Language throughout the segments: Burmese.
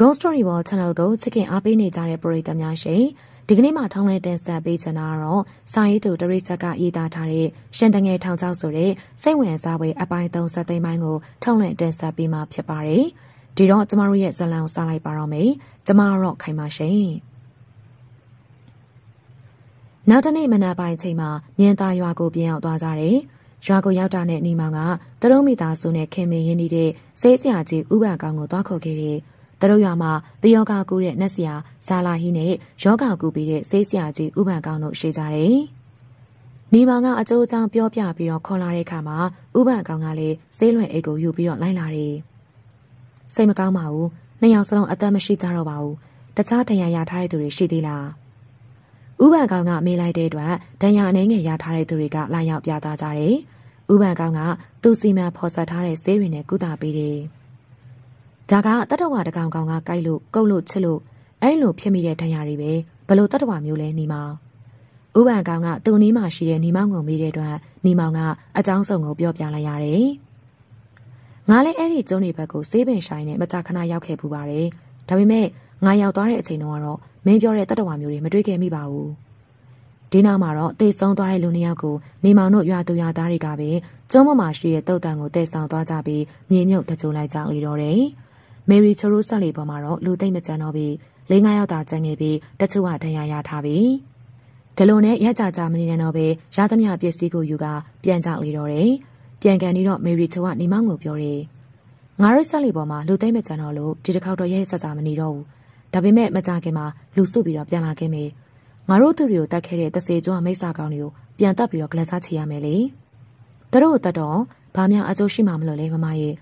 Ghost Storyboard Channel ကိုချစ်ခင်အားပေးနေကြတဲ့ပရိသတ်များရှင်ဒီကနေ့မှထောင်းလဲတင်ဆက်ပေးချင်တာကတော့စာရေးသူတရိစက်ကရေးသားထားတဲ့ရှင်တငယ်ထောင်ချောက်ဆိုတဲ့စိတ်ဝင်စားပွဲအပိုင်း33ပိုင်းကိုထောင်းလဲတင်ဆက်ပေးမှာဖြစ်ပါတယ်ဒီတော့ကျမတို့ရဲ့ဇလံကိုစလိုက်ပါတော့မယ်ကျမတော့ခိုင်ပါရှင်နောက်တနေ့မနက်ပိုင်းချိန်မှာမြင်းသားရွာကိုပြင်ရောက်သွားကြတယ်ရွာကိုရောက်တာနဲ့နေမောင်ကသူတို့မိသားစုနဲ့ခင်မင်ရင်းနေတဲ့ဆေးဆရာကြီးဥပန်ကောင်ကိုတွားခေါ်ခဲ့တယ်တရုတ်ရွာမှာတယောဂါကူးတဲ့နတ်ဆရာဇာလာဟီနဲ့ယောဂါကူးပြီးတဲ့ဆေးဆရာကြီးဥပန်ကောင်းတို့ရှိကြတယ်။နေမောင်ကအကျိုးအကြောင်းပြောပြပြီးတော့ခေါ်လာတဲ့အခါမှာဥပန်ကောင်းကလည်းဆေးလွယ်အိတ်ကိုယူပြီးတော့လိုက်လာတယ်။စိတ်မကောင်းပါဘူး။နှစ်ယောက်စလုံးအသက်မရှိကြတော့ပါဘူး။တခြားတရားရထားတဲ့သူတွေရှိသေးလား။ဥပန်ကောင်းကမေးလိုက်တဲ့အတွက်တရားအနေငယ်ရထားတဲ့သူတွေကလာရောက်ပြသကြတယ်။ဥပန်ကောင်းကသူ့စီမံဖော်ဆက်ထားတဲ့ဆေးတွေနဲ့ကုသပေးတယ်။ဒါကတတဝတကောင်ကောင်ကကြိုက်လို့ကုတ်လို့ချစ်လို့အဲ့လိုဖြစ်မိတဲ့ဒဏ်ရာတွေပဲဘလို့တတဝမျိုးလဲနေမှာဥပန်ကောင်ကသူ့နီးမှာရှိတဲ့နေမောင်ကိုမေးတဲ့အတွက်နေမောင်ကအကြောင်းစုံကိုပြောပြလိုက်ရတယ်။ငါလည်းအဲ့ဒီကျုံးတွေဘက်ကိုစေးပင်ဆိုင်နဲ့မကြာခဏရောက်ခဲ့ပူပါတယ်။ဒါပေမဲ့ငါရောက်သွားတဲ့အချိန်တုန်းကတော့မင်းပြောတဲ့တတဝါမျိုးတွေမတွေ့ခဲ့မိပါဘူး။ဒီနောက်မှာတော့တိတ်ဆုံးသွားတဲ့လူနှစ်ယောက်ကိုနေမောင်တို့ရွာသူရွာသားတွေကပဲကျုံးပေါ်မှာရှိတဲ့တုတ်တန်ကိုတည်ဆောင်သွားကြပြီးမြေမြုပ်တကြိုလိုက်ကြလေတော့တယ်။မေရီချိုရိုးဆက်လေပေါ်မှာတော့လူသိမ့်မကြမ်းတော့ပြီးလေးငါးယောက်သာကြံခဲ့ပြီးတချို့ကဒဏ်ရာရထားပြီးဒီလိုနဲ့ရက်ကြကြမနေနဲ့တော့ပဲရသမျှပစ္စည်းကိုယူကပြန်ကြောက်လေတော့တယ်ပြန်ကန်ပြီးတော့မေရီချိုကနေမောင်ကိုပြောတယ်ငါတို့ဆက်လေပေါ်မှာလူသိမ့်မကြမ်းတော့လို့ဒီတစ်ခေါက်တော့ရက်ကြကြမနေတော့ဘူးဒါပေမဲ့မကြခင်မှာလူစုပြီးတော့ပြန်လာခဲ့မယ်ငါတို့သူတွေကိုတတ်ခဲ့တဲ့တစေကျွန်းမိစ္ဆာကောင်တွေကိုပြန်တက်ပြီးတော့ဂလက်စားချေရမယ်လေသူတို့တတ်တော့ဘာမှအကျိုးရှိမှာမလို့လေမမရဲ့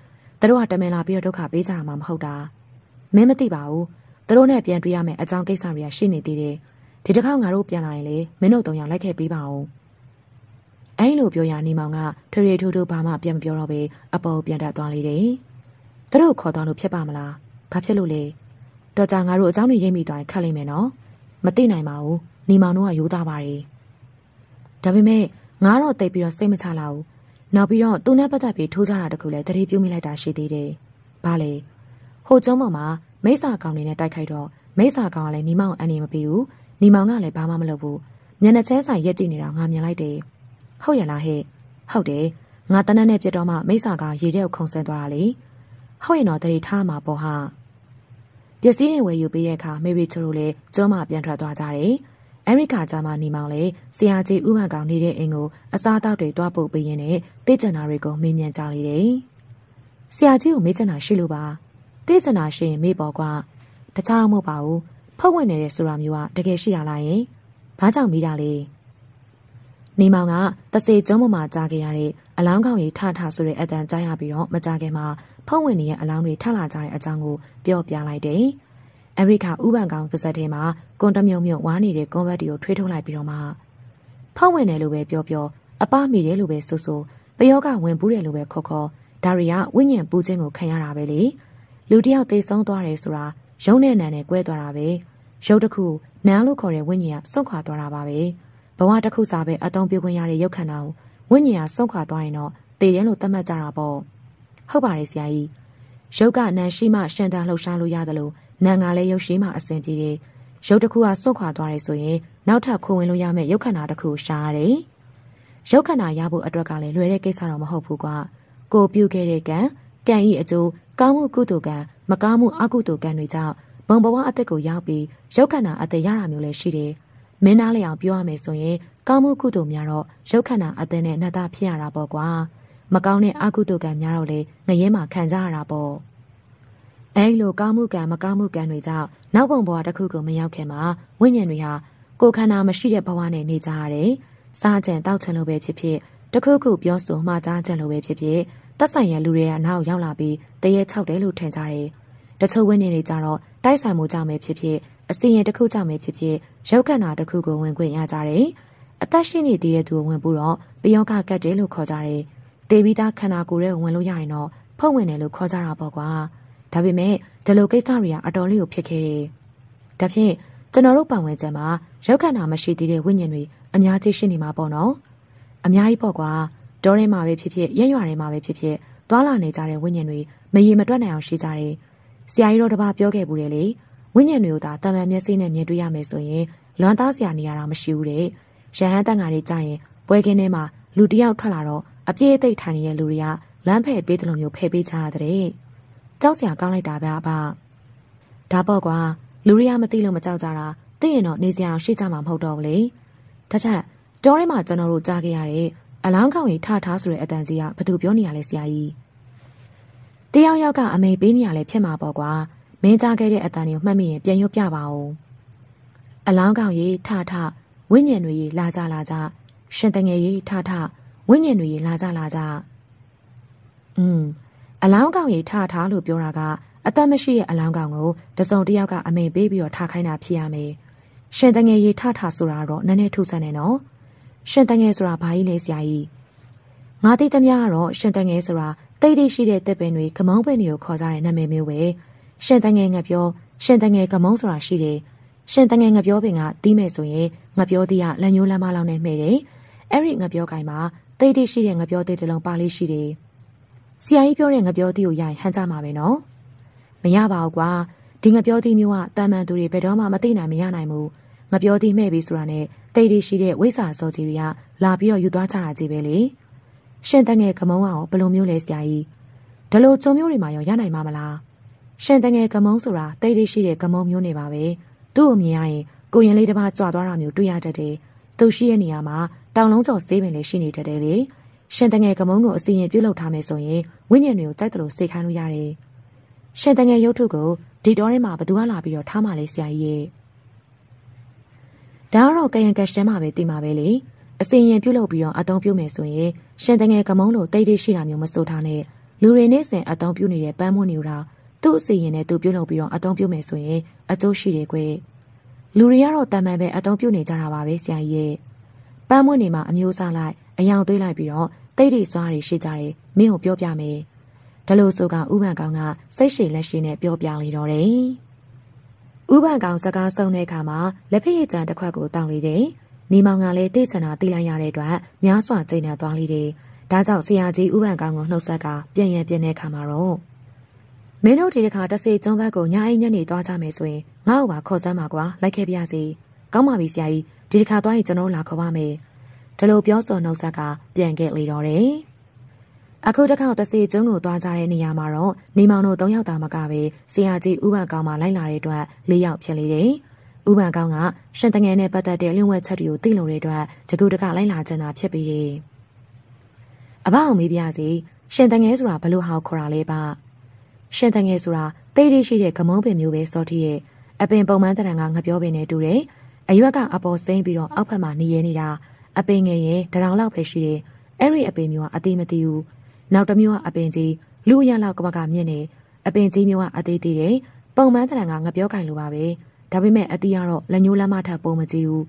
သူတို့ဟာတမင်လာပြီးတော့ဒုက္ခပေးကြတာမှမဟုတ်တာမင်းမသိပါဘူးသူတို့နဲ့ပြန်တွေ့ရမယ်အကြောင်းကိစ္စတွေကရှိနေသေးတယ်ဒီတစ်ခါငါတို့ပြန်လာရင်လေမင်းတို့တုံရောက်လိုက်ခဲ့ပေးပါဦးအဲ့လိုပြောရနေမောင်ကထွေထွေထိုးထိုးဘာမှပြန်မပြောတော့ပဲအပေါ်ပြန်တက်သွားလေတယ်သူတို့ခေါ်သွားလို့ဖြစ်ပါမလားဘာဖြစ်လို့လဲတော်ကြငါတို့အကြောင်းတွေရိပ်မိသွားရင်ခက်လိမ့်မယ်နော်မသိနိုင်ပါဘူးနေမောင်တို့ကရိုးသားပါတယ်ဒါပေမဲ့ငါတော့တိတ်ပြီးတော့စိတ်မချလာဘူးနောက်ပြီးတော့သူနဲ့ပတ်သက်ပြီးထိုးကြတာတခုလည်းတရေပြုံးမိလိုက်တာရှိသေးတယ်။ဘာလဲဟိုကျုံးပေါ်မှာမိစ္ဆာကောင်တွေနဲ့တိုက်ခိုက်တော့မိစ္ဆာကောင်ကလည်းနီမောင်အန်နေမပြီးဘူး။နီမောင်ကလည်းဘာမှမလုပ်ဘူး။ညနေချဲဆိုင်ရက်ကြည့်နေတာငါမြင်လိုက်တယ်။ဟုတ်ရလားဟဲ့။ဟုတ်တယ်။ငါတနက်နဲ့ပြတော့မှမိစ္ဆာကရေထဲကိုခုန်ဆင်းသွားတာလေ။ဟုတ်ရင်တော့တရေထားမှာပေါ့ဟာ။ပစ္စည်းတွေဝယ်ယူပေးတဲ့အခါမေရီချိုတို့လည်းကျုံးမှာပြန်ထွက်သွားကြတယ်။အမေရိကကြားမှာနေမောင်လေဆရာကြီးဥပကောင်နေတဲ့အင်ကိုအစားအသောက်တွေတွားပို့ပေးရင်းနဲ့တိကျန်တာတွေကိုမေးမြန်းကြလေတယ်။ဆရာကြီးကိုမေးချင်တာရှိလို့ပါ။တိကျန်တာရှိရင်မေးပေါ်ကွာ။တခြားတော့မဟုတ်ပါဘူး။ဖုတ်ဝင်နေတယ်ဆိုတာမျိုးကတကယ်ရှိရလားယင်။ဘာကြောင့်မေးတာလဲ။နေမောင်ကတစေကျုံးပေါ်မှာကြားခဲ့ရတဲ့အလောင်းကောင်ကြီးထထဆိုတဲ့အတန်ကြားရပြီးတော့မကြားခင်မှာဖုတ်ဝင်နေရဲ့အလောင်းတွေထလာကြတဲ့အကြောင်းကိုပြောပြလိုက်တယ်။အမေရိကဥပန်ကောင်ပါဇက်ထဲမှာကွန်တမြုံမြုံဝါနေတဲ့ကွန်ဘတ်တီကိုထွေးထုတ်လိုက်ပြီးတော့မှဖောက်ဝင်တယ်လို့ပဲပြောပြောအပမိတယ်လို့ပဲဆိုဆိုပယောကဝင်ပူးတယ်လို့ပဲခေါ်ခေါ်ဒါရီကဝိညာဉ်ပူးခြင်းကိုခံရတာပဲလေလူတယောက်သေဆုံးသွားတယ်ဆိုတာရုံနဲ့နံနဲ့ကွဲသွားတာပဲရုပ်တစ်ခုနံလို့ခေါ်တဲ့ဝိညာဉ်ကစွန့်ခွာသွားတာပါပဲဘဝတစ်ခုစာပဲအတုံးပြုတ်ခွင့်ရတဲ့ရုပ်ခန္ဓာကိုဝိညာဉ်ကစွန့်ခွာသွားရင်တော့တည်တယ်လို့သတ်မှတ်ကြတာပေါ့ဟုတ်ပါတယ်ဆရာကြီးရုပ်ကနံရှိမှရှန်တန်လှုပ်ရှားလို့ရတယ်လို့နန်ကလည်းရုပ်ရှင်မှာအဆင်ပြေတယ်။ရုပ်တစ်ခုကစွတ်ခွာသွားတယ်ဆိုရင် နောက်ထပ်ခိုးဝင်လို့ရမယ့်ရုပ်ခန္ဓာတစ်ခုရှာရတယ်။ရုပ်ခန္ဓာရဖို့အတွက်ကလည်းလွယ်တဲ့ကိစ္စတော့မဟုတ်ဘူးကွာ။ကိုပြုခဲ့တဲ့ကံကံဤအကျိုးကောင်းမှုကုသိုလ်ကံမကောင်းမှုအကုသိုလ်ကံတွေကြောင့်ဘုံဘဝအသက်ကိုရောက်ပြီးရုပ်ခန္ဓာအသက်ရတာမျိုးလည်းရှိတယ်။မင်းသားလျောင်ပြောရမယ်ဆိုရင်ကောင်းမှုကုသိုလ်များတော့ရုပ်ခန္ဓာအသက်နဲ့နှတ်သားဖြစ်ရတာပေါ့ကွာ။မကောင်းတဲ့အကုသိုလ်ကံများတော့လေငရဲမှာခံကြရတာပေါ့။အဲဒီလိုကောင်းမှုကံမကောင်းမှုကံတွေကြောင့်နောက်ပုံဘဝတစ်ခုကိုမရောက်ခင်မှာဝိညာဉ်တွေဟာကိုယ်ခန္ဓာမရှိတဲ့ဘဝနဲ့နေကြရတယ်။စားကြံတောက်ချင်လို့ပဲဖြစ်ဖြစ် တခုခုပြောဆိုမှားကြားကြံလို့ပဲဖြစ်ဖြစ်တက်ဆိုင်ရလူတွေကနောက်ရောက်လာပြီးတရေ၆တဲလို့ထင်ကြတယ်။တချို့ဝိညာဉ်တွေကြတော့တိုက်ဆိုင်မှုကြောင့်ပဲဖြစ်ဖြစ် အစီရင်တစ်ခုကြောင့်ပဲဖြစ်ဖြစ် ရုပ်ခန္ဓာတစ်ခုကိုဝင်ခွင့်ရကြတယ်။အသက်ရှင်နေတဲ့သူကိုဝင်ဖို့တော့ပယောဂကတ်တယ်လို့ခေါ်ကြတယ်။တေဝိတာခန္ဓာကိုယ်ရဲ့ဝင်လို့ရရင်တော့ဖုတ်ဝင်တယ်လို့ခေါ်ကြတာပေါ့ကွာ။ဒါပေမဲ့ဒီလိုကိစ္စတွေကအတော်လေးကိုဖြစ်ခဲ့တယ်။ဒါဖြင့်ကျွန်တော်တို့ပတ်ဝန်းကျင်မှာရောက်ခန္ဓာမရှိသေးတဲ့ဝိညာဉ်တွေအများကြီးရှိနေမှာပေါ့နော်။အများကြီးပေါ့ကွာ။တောထဲမှာပဲဖြစ်ဖြစ်ရက်ရွာထဲမှာပဲဖြစ်ဖြစ်သွာလာနေကြတဲ့ဝိညာဉ်တွေမရေမတွက်နိုင်အောင်ရှိကြတယ်။ဆရာကြီးတို့တပါပြောခဲ့ဘူးတယ်လေ။ဝိညာဉ်တွေကိုသာတာမန်မျက်စိနဲ့မြင်တွေ့ရမယ်ဆိုရင်လွန်သားစရာနေရာတော့မရှိဘူးတဲ့။ရဟန်းတန်ဃာတွေကြရင်ပွဲခင်းထဲမှာလူတယောက်ထွက်လာတော့အပြည့်အသိထိုင်နေတဲ့လူတွေကလမ်းဖယ်ပေးတယ်လို့မျိုးဖယ်ပေးကြရတဲ့။ကြောက်စရာကောင်းလိုက်တာဗျာအဖဒါပေါ့ကွာလူရီယာမသိလို့မကြောက်ကြတာသိရင်တော့နေစရာတော့ရှိကြမှာမဟုတ်တော့ဘူးလေဒါထက်တောထဲမှာကျွန်တော်တို့ကြားခဲ့ရတဲ့အလောင်းကောင်ကြီးထထားဆိုတဲ့အတန်ကြီးကဘသူပြောနေရလဲဆရာကြီးတယောက်ယောက်ကအမေပေးနေရလဲဖြစ်မှာပေါ့ကွာမင်းကြားခဲ့တဲ့အတန်တွေကိုမှတ်မိရင်ပြန်ရွတ်ပြပါဦးအလောင်းကောင်ကြီးထထဝိညာဉ်တွေလာကြလာကြရှင်တငယ်ကြီးထထဝိညာဉ်တွေလာကြလာကြอืมအလောင်းကောင်ကြီးထထားလို့ပြောတာက အသက်မရှိရဲ့အလောင်းကောင်ကိုတစုံတစ်ယောက်ကအမိန်ပေးပြီးတော့ထခိုင်းတာဖြစ်ရမယ်။ရှင်တငယ်ရေထထဆိုတာတော့နည်းနည်းထူဆန်းနေနော်။ရှင်တငယ်ဆိုတာဘာကြီးလဲဆရာကြီး။ငါသိသမျှကတော့ရှင်တငယ်ဆိုတာတိတ်တိတ်ရှိတဲ့တက်ပင်တွေကမောင်းပင်တွေကိုခေါ်ကြတဲ့နာမည်မျိုးပဲ။ရှင်တငယ်ငါပြောရှင်တငယ်ကမောင်းဆိုတာရှိတယ်။ရှင်တငယ်ငါပြောပင်ကတီးမယ်ဆိုရင်ငါပြောတီးကလန်ညိုးလမ်းမလောက်နဲ့မှဲ့တယ်။အဲ့ဒီငါပြောကင်မှာတိတ်တိတ်ရှိတဲ့ငါပြောတဲ့တလုံးပါလေးရှိတယ်။ဆရာကြီးပြောတဲ့ငပြောသီးကိုရရင်ဟန်ကြမှာပဲနော်မရပါဘူးကွာဒီငပြောသီးမျိုးကတာမန်သူတွေဘယ်တော့မှမသိနိုင်မရနိုင်ဘူးငပြောသီးမဲ့ပြီဆိုတာနဲ့တိတ်တိရှိတဲ့ဝိစာစောကြီးတွေကလာပြီးတော့ယူသွားကြတာကြီးပဲလေရှင်တန်ငယ်ကမုံအောင်ဘယ်လိုမျိုးလဲဆရာကြီးဒီလိုကြုံမျိုးတွေမှာရောရနိုင်မှာမလားရှင်တန်ငယ်ကမုံဆိုတာတိတ်တိရှိတဲ့ကမုံမျိုးနေပါပဲသူ့အမြင်ရရင်ကိုရင်လေးတစ်ပါးကြွားသွားတာမျိုးတွေ့ရတတ်တယ်သူရှိရဲ့နေရာမှာတောင်လုံးကျော်စေးပင်လည်းရှိနေတတ်တယ်လေ။ရှင်တငယ်ကမုံကိုအစီရင်ပြုတ်လောက်ထားမယ်ဆိုရင်ဝိညာဉ်တွေကိုကြိုက်တယ်လို့စေခိုင်းလို့ရတယ်။ရှင်တငယ်ရုပ်ထုကိုဒီတော့ထဲမှာဘသူကလာပြီးတော့ထားမှလဲဆရာကြီးရဲ့။ဒါကတော့ကယံကက်ရှ်မှာပဲတည်မှာပဲလေ။အစီရင်ပြုတ်လောက်ပြီးတော့အတုံးပြုတ်မယ်ဆိုရင်ရှင်တငယ်ကမုံလို့တိတ်တိတ်ရှိတာမျိုးမဆိုထားနဲ့လူတွေနဲ့ဆင်အတုံးပြုတ်နေတဲ့ပန်းမွန်းတွေကသူ့အစီရင်နဲ့သူပြုတ်လောက်ပြီးတော့အတုံးပြုတ်မယ်ဆိုရင်အကျိုးရှိတယ်ကွ။လူတွေကတော့တာမန်ပဲအတုံးပြုတ်နေကြတာပါပဲဆရာကြီးရဲ့။ပန်းမွန်းတွေမှာအမျိုးစားလိုက်အယောင်သွေးလိုက်ပြီးတော့တိတ်တိစွားတွေရှိကြတယ်မင်းကိုပြောပြမယ်ဒါလို့ဆိုကဥပန်ကောင်ကစိတ်ရှည်လက်ရှည်နဲ့ပြောပြလေတော့တယ်ဥပန်ကောင်စကားဆုံးတဲ့အခါမှာလက်ဖက်ရည်ကြံတစ်ခွက်ကိုတောင်းလေတယ်နေမောင်ကလည်းတိတ်ချနာတိလိုက်ရတဲ့အတွက်များစွာကြိတ်နေသွားလေတယ်ဒါကြောင့်ဆရာကြီးဥပန်ကောင်ကိုနှုတ်ဆက်ကပြန်ရပြင်းတဲ့အခါမှာတော့မင်းတို့ဒီတစ်ခါတဆေကျွန်းဘက်ကိုညအိမ်ညနေသွားကြမယ်ဆိုရင်ငါ့ကိုပါခေါ်စမ်းပါကွာလိုက်ခဲ့ပြစီကောင်းပါပြီဆရာကြီးဒီတစ်ခါသွားရင်ကျွန်တော်လာခေါ်ပါမယ်ဒီလိုပြောဆိုနှုတ်ဆက်ကပြန်ခဲ့လေတော့တယ်။အခုတစ်ခေါက်တစီကျွန်းကိုသွားကြတဲ့နေရာမှာတော့နေမောင်တို့၃ယောက်သာမကပဲဆရာကြီးဥပန်ကောင်မှလိုက်လာတဲ့အတွက်၄ယောက်ဖြစ်လေတယ်။ဥပန်ကောင်ကရှင်တငယ်နဲ့ပတ်သက်တဲ့လျှို့ဝှက်ချက်တွေကိုသိလို့တဲ့အတွက်ဂျကူတကလိုက်လာချင်တာဖြစ်ပြီးတယ်။အဘအောင်မေးပြစီရှင်တငယ်ဆိုတာဘလို့ဟောက်ခေါ်တာလဲပါ။ရှင်တငယ်ဆိုတာတိတ်တိတ်ရှိတဲ့ကမုန်းပင်မျိုးပဲစောတိရဲ့အပင်ပုံမှန်တရံကငပြောပင်နဲ့တူတယ်။အရွက်ကအပေါ်စိမ့်ပြီးတော့အောက်ဖက်မှာနေရနေတာအပင်ငယ်ရဲ့တရောင်လောက်ပဲရှိတယ်အဲ့ဒီအပင်မျိုးကအသေးမသေးဘူးနောက်တစ်မျိုးကအပင်ကြီးလူအရလောက်ကမကမြင့်နေအပင်ကြီးမျိုးကအသေးသေးတယ်ပုံမှန်တရံကငပြောကင်လိုပါပဲဒါပေမဲ့အတီးကတော့လက်ညှိုးလက်မထပ်ပုံမကြည့်ဘူး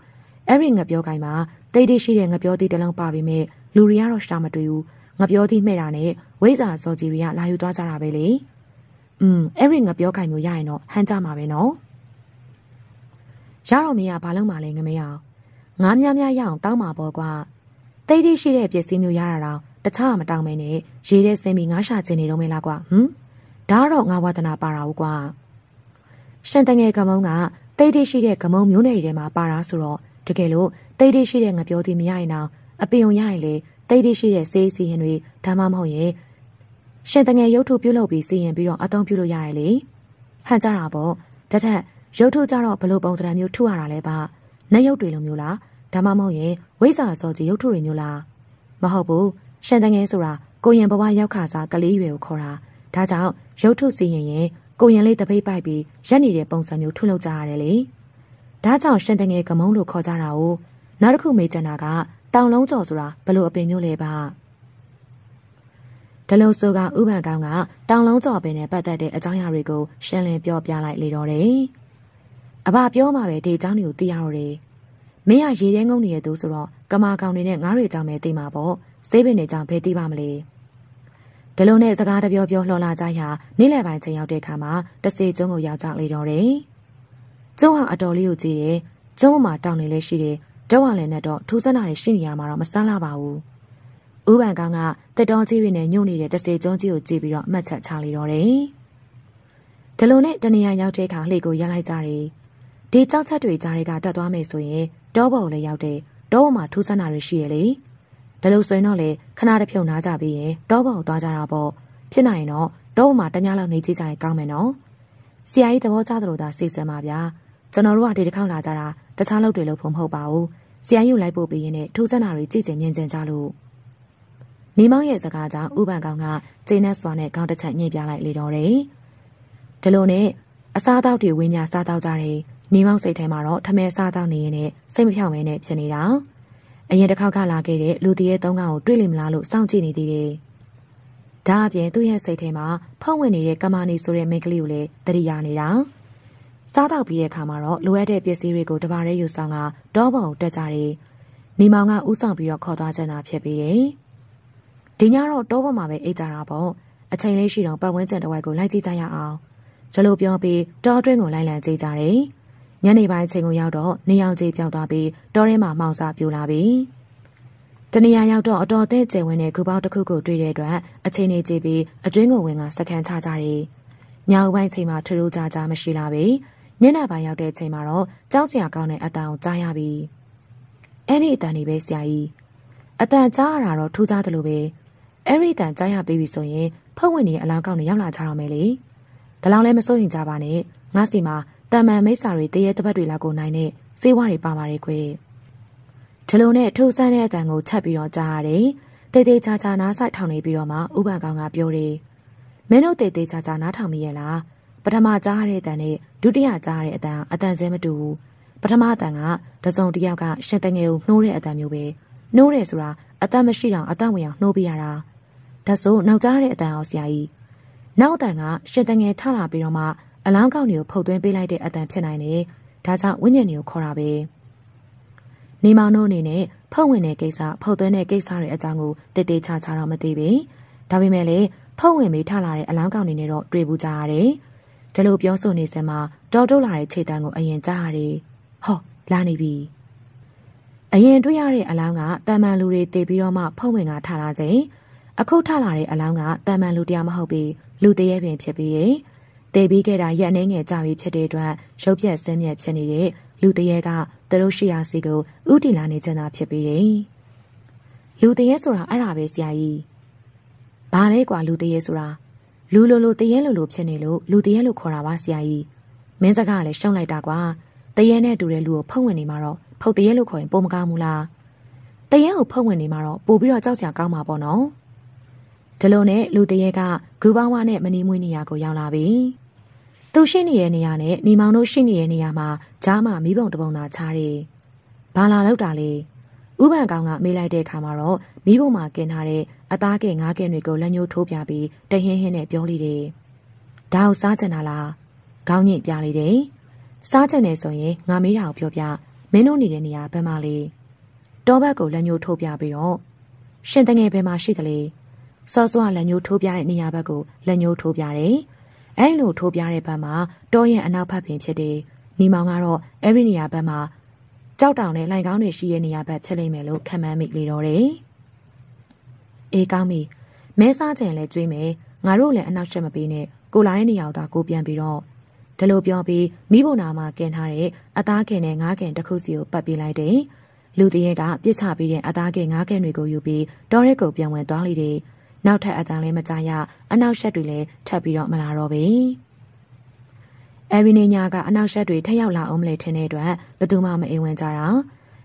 အဲ့ဒီငပြောကင်မှာတိတ်တိတ်ရှိတဲ့ငပြောသေးတလုံးပါပေမဲ့လူတွေကတော့ရှာမတွေ့ဘူးငပြောသေးမှဲ့တာနဲ့ဝိဇာစော်ကြီးတွေကလာယူသွားကြတာပဲလေอืมအဲ့ဒီငပြောကင်မျိုးရရင်တော့ဟန်ကြမှာပဲနော်ရတော့မေကဘာလုံးမှလည်းငမဲအောင်ငါးများများရအောင်တောင်းပါပေါ့ကွာတိတ်တိတ်ရှိတဲ့ပစ္စည်းမျိုးရတာတော့တခြားမတောင်းမဲနဲ့ရေထဲဆင်းပြီးငါးရှာချင်နေတော့မလားကွာဟမ်ဒါတော့ငါဝါသနာပါတာဟုတ်ကွာရှင်တငယ်ကမုံကတိတ်တိတ်ရှိတဲ့ကမုံမျိုးနယ်တွေမှာပါတာဆိုတော့တကယ်လို့တိတ်တိတ်ရှိတဲ့ငပြောသေးမရရင်တော့အပင်ုံရရင်လေတိတ်တိတ်ရှိတဲ့စေးစီရင်တွေဒါမှမဟုတ်ရင်ရှင်တငယ်ရုပ်ထုပြုတ်လုပ်ပြီးစီရင်ပြီးတော့အသုံးပြုလို့ရတယ်လေဟန်ကြတာပေါ့တထက်ရုပ်ထုကြတော့ဘလို့ပုံစံမျိုးထုရတာလဲပါနတ်ရုပ်တွေလိုမျိုးလားဒါမှမဟုတ်ရင်ဝိဇ္ဇာစောကြီးရုပ်ထုတွေမျိုးလားမဟုတ်ဘူးရှန်တငယ်ဆိုတာကိုရင်ဘဝရောက်ခါစားကလေးရွယ်ကိုခေါ်တာဒါကြောင့်ရုပ်ထုစီရင်ရင်ကိုရင်လေးတပိတ်ပိုက်ပြီးရက်နေတဲ့ပုံစံမျိုးထုလုပ်ကြရတယ်လေဒါကြောင့်ရှန်တငယ်ကမုံလို့ခေါ်ကြတာ ਉਹ နောက်တစ်ခုမေးချင်တာကတောင်လုံးကျော်ဆိုတာဘယ်လိုအပင်မျိုးလဲပါဒလုံဆိုကဥပန်ကောင်းကတောင်လုံးကျော်ပင်နဲ့ပတ်သက်တဲ့အကြောင်းအရာတွေကိုရှင်းလင်းပြောပြလိုက်လေတော့တယ်။အဘပြောမှပဲဒီအကြောင်းတွေကိုသိရတော့တယ်။မင်းကရေထဲငုံနေရသူဆိုတော့ကမာကောင်တွေနဲ့ငါးတွေကြောင့်ပဲသိမှာပေါ့။စေးပင်တွေကြောင့်ဘယ်သိပါမလဲ။ဒီလိုနဲ့စကားတပြောပြောလှော်လာကြရာနေ့လယ်ပိုင်းချိန်ရောက်တဲ့အခါမှာတစေကျုံကိုယောက်ျားလေတော့တယ်။ကျုံဟာအတော်လေးကိုကြည့်တယ်။ကျုံမှာတောင်းနေလဲရှိတယ်။တောင်းလည်းနဲ့တော့ထိုးစက်နာတွေရှိနေရမှာတော့မဆန်းလာပါဘူး။ဥပန်ကောင်ကတက်တော်ကြီးတွေနဲ့ညှို့နေတဲ့တစေကျုံကြီးကိုကြည့်ပြီးတော့အမှတ်ချက်ချလိုက်တော့တယ်။ဒီလိုနဲ့တနေရာရောက်တဲ့အခါလှေကိုရလိုက်ကြတယ်။ဒီကြောက်ချက်တွေကြားတွေကတက်သွားမယ်ဆိုရင်တောပေါ်လည်းရောက်တယ်တောပေါ်မှာထူးဆန်းတာတွေရှိရလေဒါလို့ဆိုရင်တော့လေခဏတစ်ဖြုံနာကြပြီးရင်တောပေါ်သွားကြတာပေါ့ဖြစ်နိုင်ရင်တော့တောပေါ်မှာတညလောက်နေကြည့်ကြရင်ကောင်းမယ်နော်ဆရာကြီးသဘောကျသလိုသာစိတ်ဆင်ပါဗျာကျွန်တော်တို့ကဒီတစ်ခေါက်လာကြတာတခြားလုပ်တွေလုပ်ဖို့မဟုတ်ပါဘူးဆရာကြီးလိုက်ပို့ပေးရင်းနဲ့ထူးဆန်းတာတွေကြည့်ချင်မြင်ချင်ကြလို့နေမောင်ရဲ့စကားကြောင့်ဥပန်ကောင်ကကျိနဲ့စွာနဲ့ခေါင်းတစ်ချက်ညှိပြလိုက်လေတော့တယ်ဒီလိုနဲ့အစားအသောက်တွေဝင်းများစားတော့ကြတယ်နေမောက်စိတ်ထဲမှာတော့ထမဲစားတော့နေရင်းနဲ့စိတ်မဖြောင့်မဲနဲ့ဖြစ်နေတာအရင်တစ်ခေါက်ကလာခဲ့တဲ့လူတည်ရဲ့သုံးကောင်ကိုတွေ့လိမ့်မလားလို့စောင့်ကြည့်နေသေးတယ်ဒါအပြင်သူ့ရဲ့စိတ်ထဲမှာဖုံးဝင်နေတဲ့ကမာနီဆိုတဲ့မိန်းကလေးကိုလည်းတရိယာနေတာစားတော့ပြီးတဲ့အခါမှာတော့လိုအပ်တဲ့ပစ္စည်းတွေကိုတဘာရဲယူဆောင်ကတော့ဘောင်တက်ကြတယ်နေမောင်ကဥဆောင်ပြီးတော့ခေါ်သွားချင်တာဖြစ်ပြီးတယ်ဒီညတော့တော့ဘောင်မှာပဲအိတ်ကြတာပေါ့အချိန်လေးရှိတော့ပတ်ဝန်းကျင်တစ်ဝိုက်ကိုလိုက်ကြည့်ကြရအောင်။ဂျလိုပြောပြီးတောအတွင်းကိုလိုက်လံကြည့်ကြတယ်။ညနေပိုင်းချိန်ကိုရောက်တော့နေအောင်ကြီးပြောက်သွားပြီးတောထဲမှာမှောင်စာပြူလာပြီတနေရာရောက်တော့အတော်တဲ့ကျယ်ဝင်းတဲ့ကူပေါင်းတစ်ခုကိုတွေ့တဲ့အတွက် အချိန်နေကြည့်ပြီးအတွင်းကိုဝင်ကစကန်ချကြတယ်ညောင်ပိုင်းချိန်မှာထထူးကြကြမရှိလာပြီညနေပိုင်းရောက်တဲ့ချိန်မှာတော့ကြောက်စရာကောင်းတဲ့အတန်ကိုကြားရပြီအဲ့ဒီအတန်တွေပဲဆရာကြီးအတန်ကြားရတာတော့ထူးခြားတယ်လို့ပဲအဲ့ဒီအတန်ကြားရပြီးပြီဆိုရင်ဖုတ်ဝင်နေအလောင်းကောင်းတွေရောက်လာကြတော့မယ်လေဒါလောက်လည်းမစိုးရင်ကြပါနဲ့ငါစီမှာတာမန်မိစ္ဆာတွေတရေတပတ်တွေလောက်ကိုနိုင်တဲ့စေဝါတွေပါပါတယ်ခွေဒီလိုနဲ့ထိုးဆန်းတဲ့အတန်ကိုချက်ပြီးတော့ကြားရတယ်တေတေချာချာနားဆိုင်ထောင်နေပြီးတော့မှဥပကောင်ကပြောတယ်မင်းတို့တေတေချာချာနားထောင်မိရဲ့လားပထမကြားရတဲ့အတန်နဲ့ဒုတိယကြားရတဲ့အတန်အတန်ချင်းမတူဘူးပထမအတန်ကတစုံတစ်ယောက်ကရှင်တငယ်ကိုနှိုးတဲ့အတန်မျိုးပဲနှိုးတယ်ဆိုတာအတန်မရှိတော့အတန်ဝင်အောင်နှိုးပေးရတာဒါဆိုနောက်ကြားရတဲ့အတန်အောင်ဆရာကြီးနောက်အတန်ကရှင်တငယ်ထလာပြီးတော့မှအလောင်းကောက်တွေကိုဖုတ်သွင်းပေးလိုက်တဲ့အတန်ဖြစ်နိုင်တယ်။ဒါကြောင့်ဝိညာဉ်တွေကိုခေါ်တာပဲ။နေမောင်တို့အနေနဲ့ဖုတ်ဝင်တဲ့ကိစ္စဖုတ်သွင်းတဲ့ကိစ္စတွေအကြောင်းကိုတည်တည်ချာချာတော့မသိပြီ။ဒါပေမဲ့လည်းဖုတ်ဝင်ပြီးထလာတဲ့အလောင်းကောက်တွေနဲ့တော့တွေ့ဘူးကြရတယ်။ဒီလိုပြောဆိုနေစမှာတော်တုတ်လာတဲ့ခြေတန်းကိုအရင်ကြားရတယ်။ဟောလာနေပြီ။အရင်တွေ့ရတဲ့အလောင်းကတာမန်လူတွေတည်ပြီးတော့မှဖုတ်ဝင်ကထလာခြင်းအခုထလာတဲ့အလောင်းကတာမန်လူတရားမဟုတ်ပြီးလူတရေပင်ဖြစ်ပြီးတည်ပြီးခဲ့တာရက်နှဲငယ်ကြာပြီဖြစ်တဲ့အတွက်ရုပ်ပြက်ဆင်းမြက်ဖြစ်နေတဲ့လူတရေကသူတို့ရှိရာစီကိုဥတီလာနေကြတာဖြစ်ပြီးတယ်။လူတရေဆိုတာအဲ့ဒါပဲဆရာကြီး။ဘာလဲကွာလူတရေဆိုတာလူလိုလိုတရေလိုလိုဖြစ်နေလို့လူတရေလို့ခေါ်တာပါဆရာကြီး။မင်းစကားလည်းရှုံးလိုက်တာကွာ။တရေနဲ့တူတဲ့လူကိုဖုတ်ဝင်နေမှာတော့ဖုတ်တရေလို့ခေါ်ရင်ပုံမကောင်းဘူးလား။တရေကိုဖုတ်ဝင်နေမှာတော့ပို့ပြီးတော့ကြောက်စရာကောင်းမှာပေါ့နော်။ဒလုံနဲ့လူတရေကဂူပါဝါနဲ့မနီမွေးနေရာကိုရောက်လာပြီ။သူရှိနေတဲ့နေရာနဲ့နေမောင်တို့ရှိနေတဲ့နေရာမှာကြားမှမိဘုံတပုံသာချားတယ်။ဘာလာလောက်တာလဲ။ဥပန်ကောင်ကမေးလိုက်တဲ့အခါမှာတော့မိဘုံမှာกินထားတဲ့အသားကဲငါးကဲတွေကိုလက်ညှိုးထိုးပြပြီးတဟင်းဟင်းနဲ့ပြောလိုက်တယ်။ဒါကိုစားချင်တာလား။ခေါင်းညိတ်ပြလိုက်တယ်။စားချင်တယ်ဆိုရင်ငါမေးတာကိုပြောပြမင်းတို့နေတဲ့နေရာဘယ်မှာလဲ။တောဘက်ကိုလက်ညှိုးထိုးပြပြီးတော့ရှင်တငယ်ဘယ်မှာရှိသလဲ။စောစောလက်ညှိုးထိုးပြတဲ့နေရာဘက်ကိုလက်ညှိုးထိုးပြတယ်။အဲလိုထိုးပြတဲ့ဘက်မှာတောရဲ့အနောက်ဘက်ပင်ဖြစ်တဲ့နေမောင်ကတော့အဲဒီနေရာဘက်မှာကြောက်တောင်နဲ့လိုင်ကောင်းတွေရှိတဲ့နေရာဘက်ဖြစ်လိမ့်မယ်လို့ခံမှန်းမိလေတော့တယ်။အေးကောင်းပြီ။မဲစားကြံလဲကြွေးမယ်။ငါတို့လည်းအနောက်ချက်မပေးနဲ့။ကိုလာတဲ့နေရာတော့ကိုပြန်ပြီးတော့ဒါလိုပြောပြီးမိဘုံနာမှာကင်ထားတဲ့အသားခင်နဲ့ငါးခင်တစ်ခုစီကိုပတ်ပေးလိုက်တယ်။လူတရေကပြစ်ချပြီးတဲ့အသားခင်ငါးခင်တွေကိုယူပြီးတော်ရက်ကိုပြန်ဝင်သွားလိမ့်တယ်။နောက်ထပ်အတန်လည်းမကြားရအနောက်ရှက်တွေလည်းထပ်ပြီးတော့မလာတော့ပဲ။အဲဒီနေ့ညကအနောက်ရှက်တွေထက်ရောက်လာအောင်မလဲထင်တဲ့အတွက်ဘသူမှမအိမ်ဝင်ကြတာ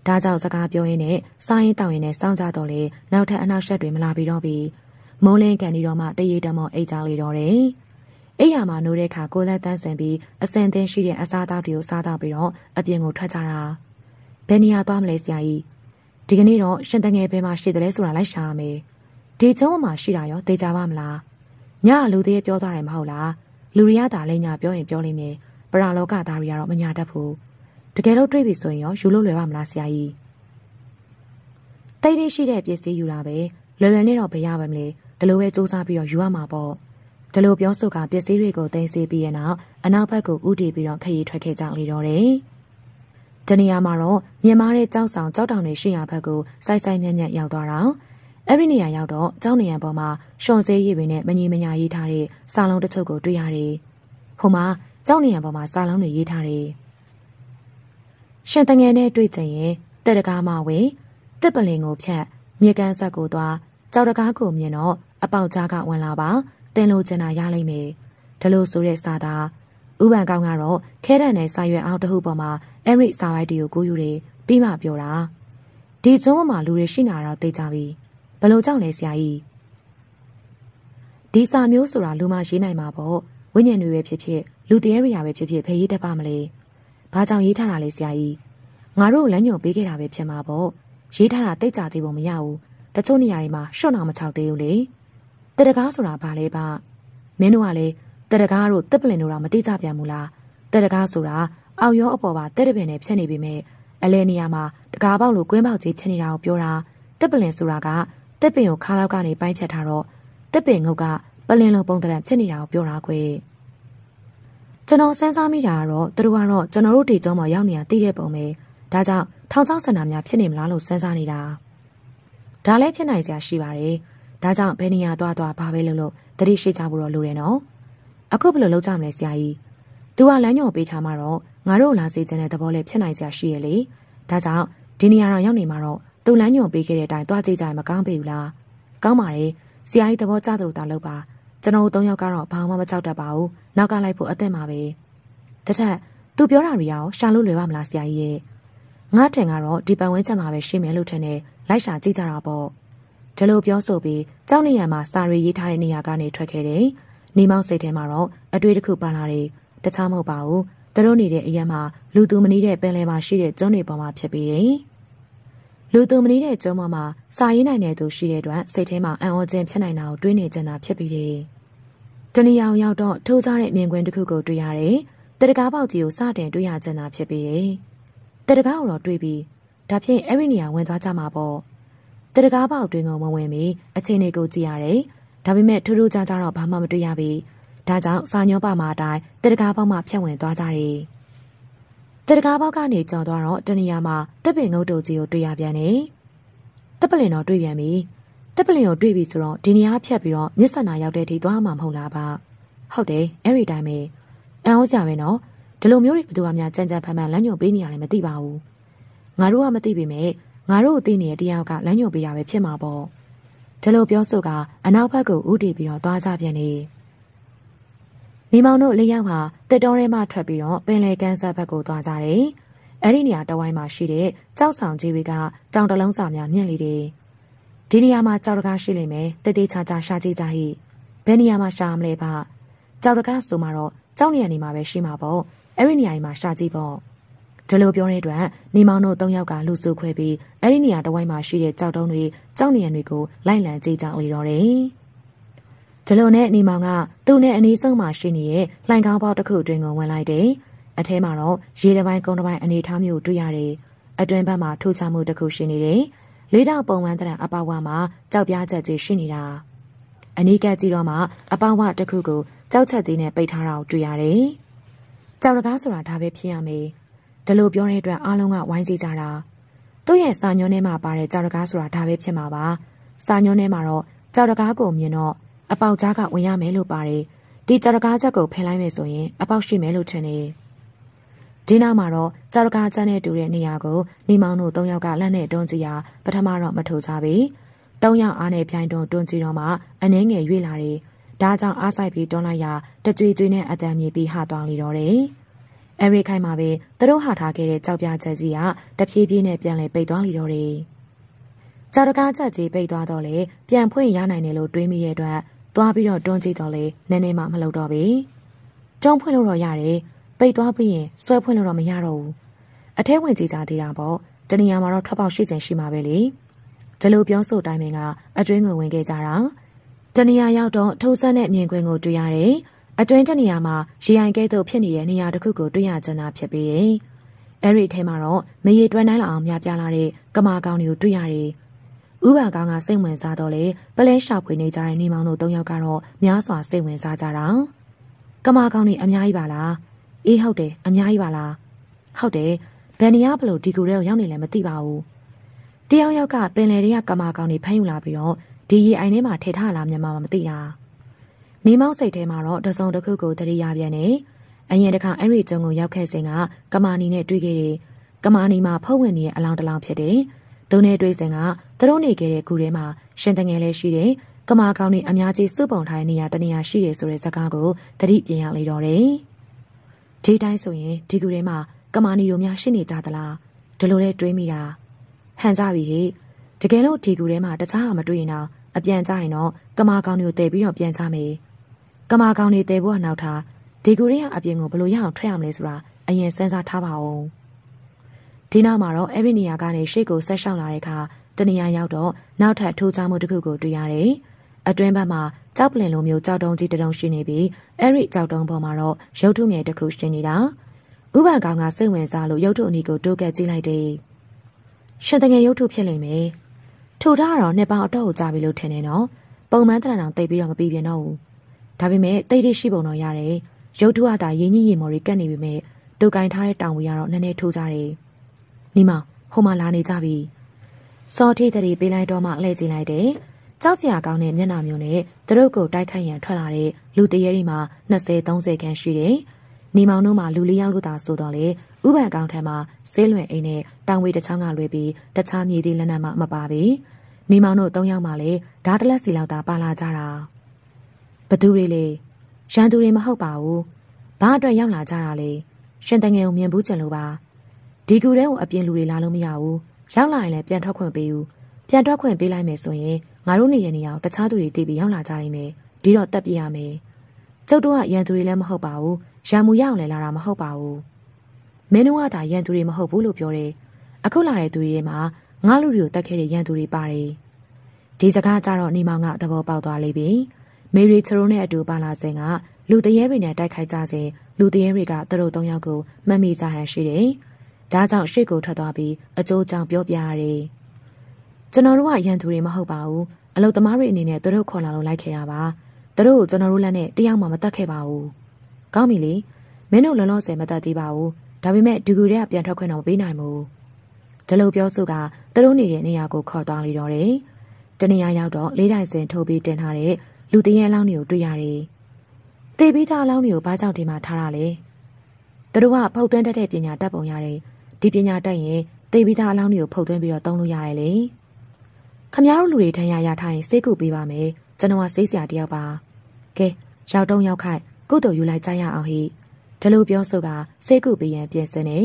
။ဒါကြောင့်စကားပြောရင်းနဲ့စားရင်တောင်းရင်းနဲ့စောင့်ကြတော့လေနောက်ထပ်အနောက်ရှက်တွေမလာပြီးတော့ပြီ။မိုးလင်းကန်ဒီတော့မှတရေတမောအိတ်ကြလေတော့တယ်။အိယာမှာနိုးတဲ့အခါကိုလက်တန်းဆင်ပြီးအစင်သင်းရှိတဲ့အစားအသောက်တွေကိုစားတော့ပြီးတော့အပြင်ကိုထွက်ကြတာဘယ်နေရာသွားမလဲဆရာကြီးဒီကနေ့တော့ရှင်တငယ်ဘယ်မှာရှိတယ်လဲဆိုတာလိုက်ရှာရမယ်ဒေချုံမမှာရှိတာရောသိကြပါမလားညလူသေးပြောသွားတယ်မဟုတ်လားလူရီရတာလည်းညာပြောရင်ပြောလိမ့်မယ်ပရာလောကသားတွေကတော့မညာတတ်ဘူးတကယ်လို့တွေ့ပြီဆိုရင်ရောယူလို့လွယ်ပါမလားဆရာကြီးတိတ်တိတ်ရှိတဲ့ပစ္စည်းယူတာပဲလွယ်လွယ်နဲ့တော့မရပါမလဲဒီလိုပဲစူးစမ်းပြီးတော့ယူရမှာပေါ့ဒီလိုပြောဆိုကပစ္စည်းတွေကိုတင်စီပြီးရနောက်အနောက်ဘက်ကိုဥတီပြီးတော့ခရီးထွက်ခဲ့ကြလေတော့တယ်တနေရာမှာတော့မြန်မာတဲ့ကြောက်ဆောင်ကြောက်တောင်တွေရှိရာဘက်ကိုစိုက်စိုက်မြက်မြက်ရောက်သွားတော့အဲ့ဒီနေရာရောက်တော့ကျောင်းနေရာပေါ်မှာရှော်ဆဲရည်ပင်နဲ့မငြိမညာရေးထားတဲ့စာလုံးတစ်ချုပ်ကိုတွေ့ရတယ်။ဟိုမှာကျောင်းနေရာပေါ်မှာစာလုံးတွေရေးထားတယ်။ရှင်တငယ်နဲ့တွေ့ကြရင်တက်တကားမဝင်တက်ပလင်ကိုဖြတ်မြေကန်းဆက်ကိုသွားကြောက်တကားကိုမြင်တော့အပေါက်ကြားကဝင်လာပါတင်လို့ကျင်တာရလိမ့်မယ်။ဒါလို့ဆိုတဲ့စာသားဥပန်ကောင်းကတော့ခဲတံနဲ့စာရွက်အောင်တခုပေါ်မှာအဲ့ဒီစာဝိုက်တွေကိုကိုယူတယ်ပြီးမှပြောတာဒီကျုံးပေါ်မှာလူတွေရှိနေတာတော့သိကြပြီ။ဘလို့ကြောက်လဲဆရာကြီးဒီစာမျိုးဆိုတာလူမှရေးနိုင်မှာပေါ့ဝိညာဉ်တွေပဲဖြစ်ဖြစ်လူတရားတွေရာပဲဖြစ်ဖြစ်ဖယ်ရေးတတ်ပါမလဲဘာကြောင့်ရေးထားတာလဲဆရာကြီးငါတို့လမ်းညွှန်ပေးခဲ့တာပဲဖြစ်မှာပေါ့ရေးထားတာတိတ်ကြသေးပုံမရဘူးတချို့နေရာတွေမှာရှွတ်အောင်မချောက်သေးဘူးလေတရကားဆိုတာဘာလဲပါ မင်းတို့ကလည်းတရကားတို့တက်ပလင်တို့တော့မတိကြပြန်ဘူးလားတရကားဆိုတာအောက်ရောအပေါ်ပါတက်တပင်နဲ့ဖြတ်နေပြီမဲ့အလဲနေရာမှာတကားပေါက်လိုကွင်းပေါက်ကြီးဖြတ်နေတာကိုပြောတာတက်ပလင်ဆိုတာကတက်ပင်ကိုခါလောက်ကနေပိုင်းဖြတ်ထားတော့တက်ပင်ငုတ်ကပလင်လိုပုံတရံဖြစ်နေတာကိုပြောတာကွယ်ကျွန်တော်စမ်းစားမိတာကတော့သူတို့ကတော့ကျွန်တော်တို့ဒေကျုံးမှာရောက်နေတာသိတဲ့ပုံပဲဒါကြောင့်ထောင်ချောက်ဆန္ဒများဖြစ်နေမလားလို့စမ်းစားနေတာဒါလည်းဖြစ်နိုင်စရာရှိပါတယ်ဒါကြောင့်ဘယ်နေရာသွားသွားဘာပဲလုပ်လို့တတိရှိချဖို့တော့လိုတယ်နော်အခုဘယ်လိုလုပ်ကြမလဲဆရာကြီးသူကလမ်းညွှန်ပေးထားမှတော့ငါတို့လာစေချင်တဲ့သဘောလေးဖြစ်နိုင်စရာရှိရဲ့လေဒါကြောင့်ဒီနေရာတော့ရောက်နေမှာတော့သူလမ်းညွန်ပေးခဲ့တဲ့အတိုင်းသွားကြည့်ကြရင်မကောင်းပေဘူးလား။ကောင်းပါတယ်။ဆရာကြီးသဘောကျသလိုသာလုပ်ပါ။ကျွန်တော်တို့သုံးယောက်ကတော့ဘာမှမကြောက်တတ်ပါဘူး။နောက်ကလိုက်ဖို့အသက်မှာပဲ။တထက်သူပြောတာတွေရောရှာလို့လွယ်ပါမလားဆရာကြီးရဲ့။ငါထင်ကတော့ဒီပတ်ဝန်းကျင်မှာပဲရှိမယ်လို့ထင်တယ်။လိုက်ရှာကြည့်ကြတာပေါ့။ဒီလိုပြောဆိုပြီးကြောက်နေရမှာစာရီရေးထားတဲ့နေရာကနေထွက်ခဲ့တယ်။နေမောက်စိတ်ထဲမှာတော့အတွေ့တစ်ခုပါလာတယ်။တခြားမဟုတ်ပါဘူး။သူတို့နေတဲ့အရင်မှာလူသူမနည်းတဲ့ပင်လယ်မှာရှိတဲ့ကျွန်းတွေပေါ်မှာဖြစ်ပြီးတယ်။လူသူမနည်းတဲ့ကျုံပေါ်မှာစာရေးနိုင်တဲ့သူရှိတဲ့အတွက်စိတ်ထဲမှာအံ့ဩခြင်းဖြစ်နိုင်တာကိုတွေးနေကြတာဖြစ်ပြီးတယ်။တဏီယောင်ရောက်တော့ထိုးခြားတဲ့မြင်ကွင်းတစ်ခုကိုတွေ့ရတယ်။တရကားပေါက်ကြီးကိုစတင်တွေ့ရကြတာဖြစ်ပြီးတယ်။တရကားကိုတော့တွေ့ပြီးဒါဖြင့်အဲ့ဒီနေရာဝင်သွားကြမှာပေါ့။တရကားပေါက်တွင်ကိုမဝင်မီအချိန်လေးကိုကြည့်ရတယ်။ဒါပေမဲ့ထိုးထိုးခြားခြားတော့ဘာမှမတွေ့ရပြီ။ဒါကြောင့်စာညောပါမှာအတိုင်းတရကားပေါက်မှဖြတ်ဝင်သွားကြတယ်။တတကားပေါက်ကနေကြော်သွားတော့တနေရာမှာတပ်ပင်ငုတ်တုတ်ကြီးကိုတွေ့ရပြန်တယ်။တပ်ပလင်တော့တွေ့ပြန်ပြီ။တပ်ပလင်ကိုတွေ့ပြီဆိုတော့ဒီနေရာဖြတ်ပြီးတော့မြစ်ဆန္နာရောက်တဲ့အထိသွားမှာမဟုတ်လားပါ။ဟုတ်တယ်အဲ့ဒီတိုင်းပဲ။အံ့ဩစရာပဲနော်။ဒီလိုမျိုးတွေဘယ်သူမှကြံကြံဖန်ဖန်လမ်းညွှန်ပေးနေရလဲမသိပါဘူး။ငါတို့ကမသိပေမဲ့ငါတို့အသိနေတဲ့တရားကလမ်းညွှန်ပေးတာပဲဖြစ်မှာပေါ့။ဒီလိုပြောဆိုကအနောက်ဘက်ကိုဦးတည်ပြီးတော့သွားကြပြန်တယ်။နေမောင်တို့လေးယောက်ဟာတက်တော်ထဲမှထွက်ပြီးတော့ပင်လယ်ကမ်းစပ်ဘက်ကိုသွားကြတယ်။အဲ့ဒီနေရာတဝိုင်းမှာရှိတဲ့ကြောက်ဆောင်ကြီးတွေကတောင်တလုံးစာများမြင့်လေတယ်။ဒီနေရာမှာကြောက်တကားရှိလိမ့်မယ်။တတိချာချာရှာကြည့်ကြဟိ။ဘယ်နေရာမှာရှာမလဲပါ။ကြောက်တကားဆိုမှတော့ကြောက်နေရနေမှာပဲရှိမှာပေါ့။အဲ့ဒီနေရာမှာရှာကြည့်ပေါ့။ဒီလိုပြောတဲ့အတွက်နေမောင်တို့၃ယောက်ကလူစုခွဲပြီးအဲ့ဒီနေရာတဝိုင်းမှာရှိတဲ့ကြောက်တုံးတွေကြောက်နေရတွေကိုလိုက်လံကြည့်ကြလေတော့တယ်။။ဂျလုံနဲ့အနေမောင်ကသူ့နဲ့အနီးဆုံးမှာရှိနေတဲ့လှိုင်ကားပေါက်တစ်ခုအတွင်းကိုဝင်လိုက်တယ်။အထဲမှာတော့ရေတစ်ပိုင်းကုန်းတစ်ပိုင်းအနေထားမျိုးတွေ့ရတယ်။အတွင်းဘက်မှာထူချမှုတစ်ခုရှိနေတယ်။လေးတောက်ပုံဝန်းတရံအပါဝါမှာကြောက်ပြားချက်ကြီးရှိနေတာ။အနီးကပ်ကြည့်တော့မှအပါဝါတစ်ခုကိုကြောက်ချက်ကြီးနဲ့ပိတ်ထားတာကိုတွေ့ရတယ်။ကြောက်ရကားဆိုတာဒါပဲဖြစ်ရမယ်။ဒါလို့ပြောတဲ့အတွက်အားလုံးကဝိုင်းကြည့်ကြတာ။သူ့ရဲ့စာညွှန်းထဲမှာပါတဲ့ကြောက်ရကားဆိုတာဒါပဲဖြစ်မှာပါ။စာညွှန်းထဲမှာတော့ကြောက်ရကားကိုမြင်တော့အပေါက်ကြားကဝင်ရမယ်လို့ပါတယ်ဒီကြရကားချက်ကိုဖယ်လိုက်မယ်ဆိုရင်အပေါက်ရှိမယ်လို့ထင်တယ်ဒီနောက်မှာတော့ကြရကားချက်နဲ့တူတဲ့နေရာကိုနေမောင်တို့၃ယောက်ကလက်နဲ့တွန်းကြည့်ရာ ပထမတော့မထိုးကြပေ၃ယောက်အားနဲ့ပြိုင်တွန်းတွန်းကြည့်တော့မှအနှဲငယ်ရွေ့လာတယ်ဒါကြောင့်အားဆိုင်ပြီးတွန်းလိုက်ရာတကြွေကြွေနဲ့အတန်မြေပြီးဟသွားလီတော့တယ်အဲရိခိုင်မှာပဲသူတို့ဟာထားခဲ့တဲ့ကြောက်ပြချက်ကြီးကတဖြည်းဖြည်းနဲ့ပြန်လဲပိတ်သွားလီတော့တယ်ကြောက်တကားချက်ကြီးပိတ်သွားတော့လေပြန်ဖွင့်ရနိုင်တယ်လို့တွေးမိတဲ့အတွက်သွားပြီးတော့တွန်းကြည့်တော့လေနည်းနည်းမှမလုပ်တော့ပြီတုံးဖွင့်လို့တော့ရတယ်ပိတ်သွားပြီးရင်ဆွဲဖွင့်လို့တော့မရတော့ဘူးအထဲဝင်ကြည့်ကြသေးတာပေါ့တနေရာမှာတော့ထွက်ပေါက်ရှိချင်ရှိမှာပဲလေဒီလိုပြောဆိုတိုင်းမင်းကအကျွင်းကိုဝင်ခဲ့ကြတာတနေရာရောက်တော့ထုံးစပ်တဲ့မြင်ကွင်းကိုတွေ့ရတယ်အတွင်းတနေရာမှာရေအိုင်ကဲသို့ဖြစ်နေတဲ့နေရာတစ်ခုကိုတွေ့ရကြတာဖြစ်ပြီးအဲ့ဒီအထဲမှာတော့မရေတွန်းနိုင်လောက်အောင်များပြားလာတဲ့ကမာကောင်တွေကိုတွေ့ရတယ်။ဥပါကောင်ကစိတ်ဝင်စားတော့လေပလဲရှာဖွေနေကြတဲ့နေမောင်တို့၃ယောက်ကတော့များစွာစိတ်ဝင်စားကြတာ။ကမာကောင်တွေအများကြီးပါလား။အေးဟုတ်တယ်အများကြီးပါလား။ဟုတ်တယ်ဗန်နီယာဘလို့ဒီကူရဲကိုရောက်နေလဲမသိပါဘူး။တယောက်ယောက်ကပင်လယ်တွေကကမာကောင်တွေဖမ်းယူလာပြီးတော့ဒီရေအိုင်ထဲမှာထည့်ထားလားမြန်မာမသိတာ။နေမောင်စိတ်ထဲမှာတော့တစုံတစ်ခုကိုတရိယာပြန်နေ။အရင်တစ်ခါအဲ့ဒီကျုံကိုရောက်ခဲ့စဉ်က ကမာနီနဲ့တွေ့ခဲ့တယ်။ကမာနီမှာဖုတ်ဝင်နေတဲ့အလောင်းတလောင်းဖြစ်တယ်။ဒုံနဲ့တွေ့စဉ်ကသူတို့နေခဲ့တဲ့ဂူထဲမှာရှင်တငယ်လည်းရှိတယ်ကမာကောင်တွေအများကြီးစုပုံထားတဲ့နေရာတနေရာရှိတယ်ဆိုတဲ့ဇကားကိုသတိပြင်ရလေတော့တယ်ဒီတိုင်းဆိုရင်ဒီဂူထဲမှာကမာနီတို့များရှိနေကြသလားဒီလိုလဲတွေးမိတာဟန်ကြပြီဟဲ့တကယ်လို့ဒီကူထဲမှာတခြားဟာမတွေ့ရင်တော့အပြန်ကြရင်တော့ကမာကောင်တွေကိုတည်ပြီးတော့ပြန်ချမယ်ကမာကောင်တွေတည်ဖို့ကနောက်ထားဒီကူထဲကအပြင်ကိုဘယ်လိုရအောင်ထွက်ရမလဲဆိုတာအရင်စဉ်းစားထားပါဦးဒီနောက်မှာတော့အဲ့ဒီနေရာကနေရှေ့ကိုဆက်လျှောက်လာတဲ့အခါတနေရာရောက်တော့နောက်ထပ်ထိုးချမှုတစ်ခုကိုတွေ့ရတယ်။အတွင်းဘက်မှာကြောက်ပလင်လိုမျိုးကြောက်တုံးကြီးတစ်တုံးရှိနေပြီးအဲ့ဒီကြောက်တုံးပေါ်မှာတော့ရုပ်ထုငယ်တစ်ခုရှိနေတာ။ဥပကောင်ကစိတ်ဝင်စားလို့ရုပ်ထုအနီကိုတိုးကပ်ကြည့်လိုက်တယ်။ရှင်တငယ်ရုပ်ထုဖြစ်နေမယ်။ထိုထားတော့နှစ်ပေါင်အတော့ကိုကြာပြီလို့ထင်နေတော့ပုံမှန်တရဏောင်တိတ်ပြီးတော့မပြီးပြန်တော့ဘူး။ဒါပေမဲ့တိတ်တိတ်ရှိပုံတော့ရတယ်။ရုပ်ထုအသာရင်းကြီးရင်မော်တွေကတ်နေပြီမဲ့တူကင်ထားတဲ့တောင်ဝေကတော့နည်းနည်းထိုးကြတယ်။မိမောင်ဟိုမှာလာနေကြပြီစောထေးတရီပေးလိုက်တော့မှလှည့်ကြည့်လိုက်တယ်ကြောက်စရာကောင်းတဲ့မျက်နှာမျိုးနဲ့သူတို့ကိုတိုက်ခိုက်ရန်ထွက်လာတဲ့လူတရေတွေမှာ20 30ခန်းရှိတယ်နေမောင်တို့မှာလူလေးယောက်လို့သာဆိုတော့လေဥပန်ကောင်ထံမှာဆေးလွင်အိမ်နဲ့တောင်ဝေတချောင်းကလွဲပြီးတခြားမြေသေးလက်နက်မှမပါပေနေမောင်တို့သုံးယောက်မှလည်းဓာတ်တလက်စီလောက်သာပါလာကြတာဘသူတွေလဲရန်သူတွေမဟုတ်ပါဘူးဘာအတွက်ရောက်လာကြတာလဲရှင်တငယ်ကိုမြင်ဘူးကြင်လို့ပါဒီကူတဲကိုအပြင်လူတွေလာလို့မရဘူးရောက်လာရင်လည်းပြန်ထွက်ခွင့်ပေးဘူးပြန်ထွက်ခွင့်ပေးလိုက်မယ်ဆိုရင်ငါတို့နေရနေရအောင်တခြားသူတွေတိတ်ပြီးရောက်လာကြနိုင်မယ်ဒီတော့တက်ပြရမယ်ကျုပ်တို့ကရန်သူတွေလည်းမဟုတ်ပါဘူးရံမူရအောင်လည်းလာတာမဟုတ်ပါဘူးမင်းတို့ကဒါရန်သူတွေမဟုတ်ဘူးလို့ပြောတယ်အခုလာတဲ့သူတွေမှာငါလူတွေကိုတက်ခဲ့တဲ့ရန်သူတွေပါတယ်ဒီစကားကြတော့နေမောင်ကသဘောပေါက်သွားလိမ့်ပြီမေရီချရိုးနဲ့အတူပါလာစဉ်ကလူတရေတွေနဲ့တိုက်ခိုက်ကြစဉ်လူတရေတွေကသူတို့၃ယောက်ကိုမှတ်မိကြဟန်ရှိတယ်။ဒါကြောင့်ရှေ့ကိုထွက်သွားပြီးအကျိုးကြောင့်ပြောပြရတယ်။ကျွန်တော်တို့ကရန်သူတွေမဟုတ်ပါဘူး။အလုသမားတွေအနေနဲ့သူတို့ခေါ်လာလို့လိုက်ခဲ့တာပါ။သူတို့ကိုကျွန်တော်တို့လက်နဲ့တရားမှမတတ်ခဲ့ပါဘူး။ကောင်းပြီလေ။မင်းတို့လောလောဆယ်မတတ်သေးပါဘူး။ဒါပေမဲ့ဒီကူတွေကပြန်ထွက်ခွင့်တော့မပေးနိုင်ဘူး။ဒါလို့ပြောဆိုကသူတို့နေတဲ့နေရာကိုခေါ်သွားလိတော့တယ်။တနေရာရောက်တော့လေးတိုင်စင်ထိုးပြီးတင်ထားတဲ့လူတရေအလောင်းတွေကိုတွေ့ရတယ်။တေပိသားအလောင်းတွေကိုဘာကြောင့်ဒီမှာထားတာလဲ။သူတို့ကဖောက်သွင်းတတ်တဲ့ပညာတတ်ပုံရတယ်။ဒီပညာတတ်ရင်သိပြီးသားအလောင်းတွေကိုဖုတ်သွင်းပြီးတော့သုံးလို့ရတယ်လေခမရတို့လူတွေထံရရထားရင်စိတ်ကူပေးပါမယ်ကျွန်တော်ကစိတ်ဆရာတယောက်ပါကဲရောက်တော့ရောက်ခိုက်ကုတ်တူယူလိုက်ကြရအောင်ဟိဒီလိုပြောဆိုကစိတ်ကူပေးရန်ပြင်ဆင်နေ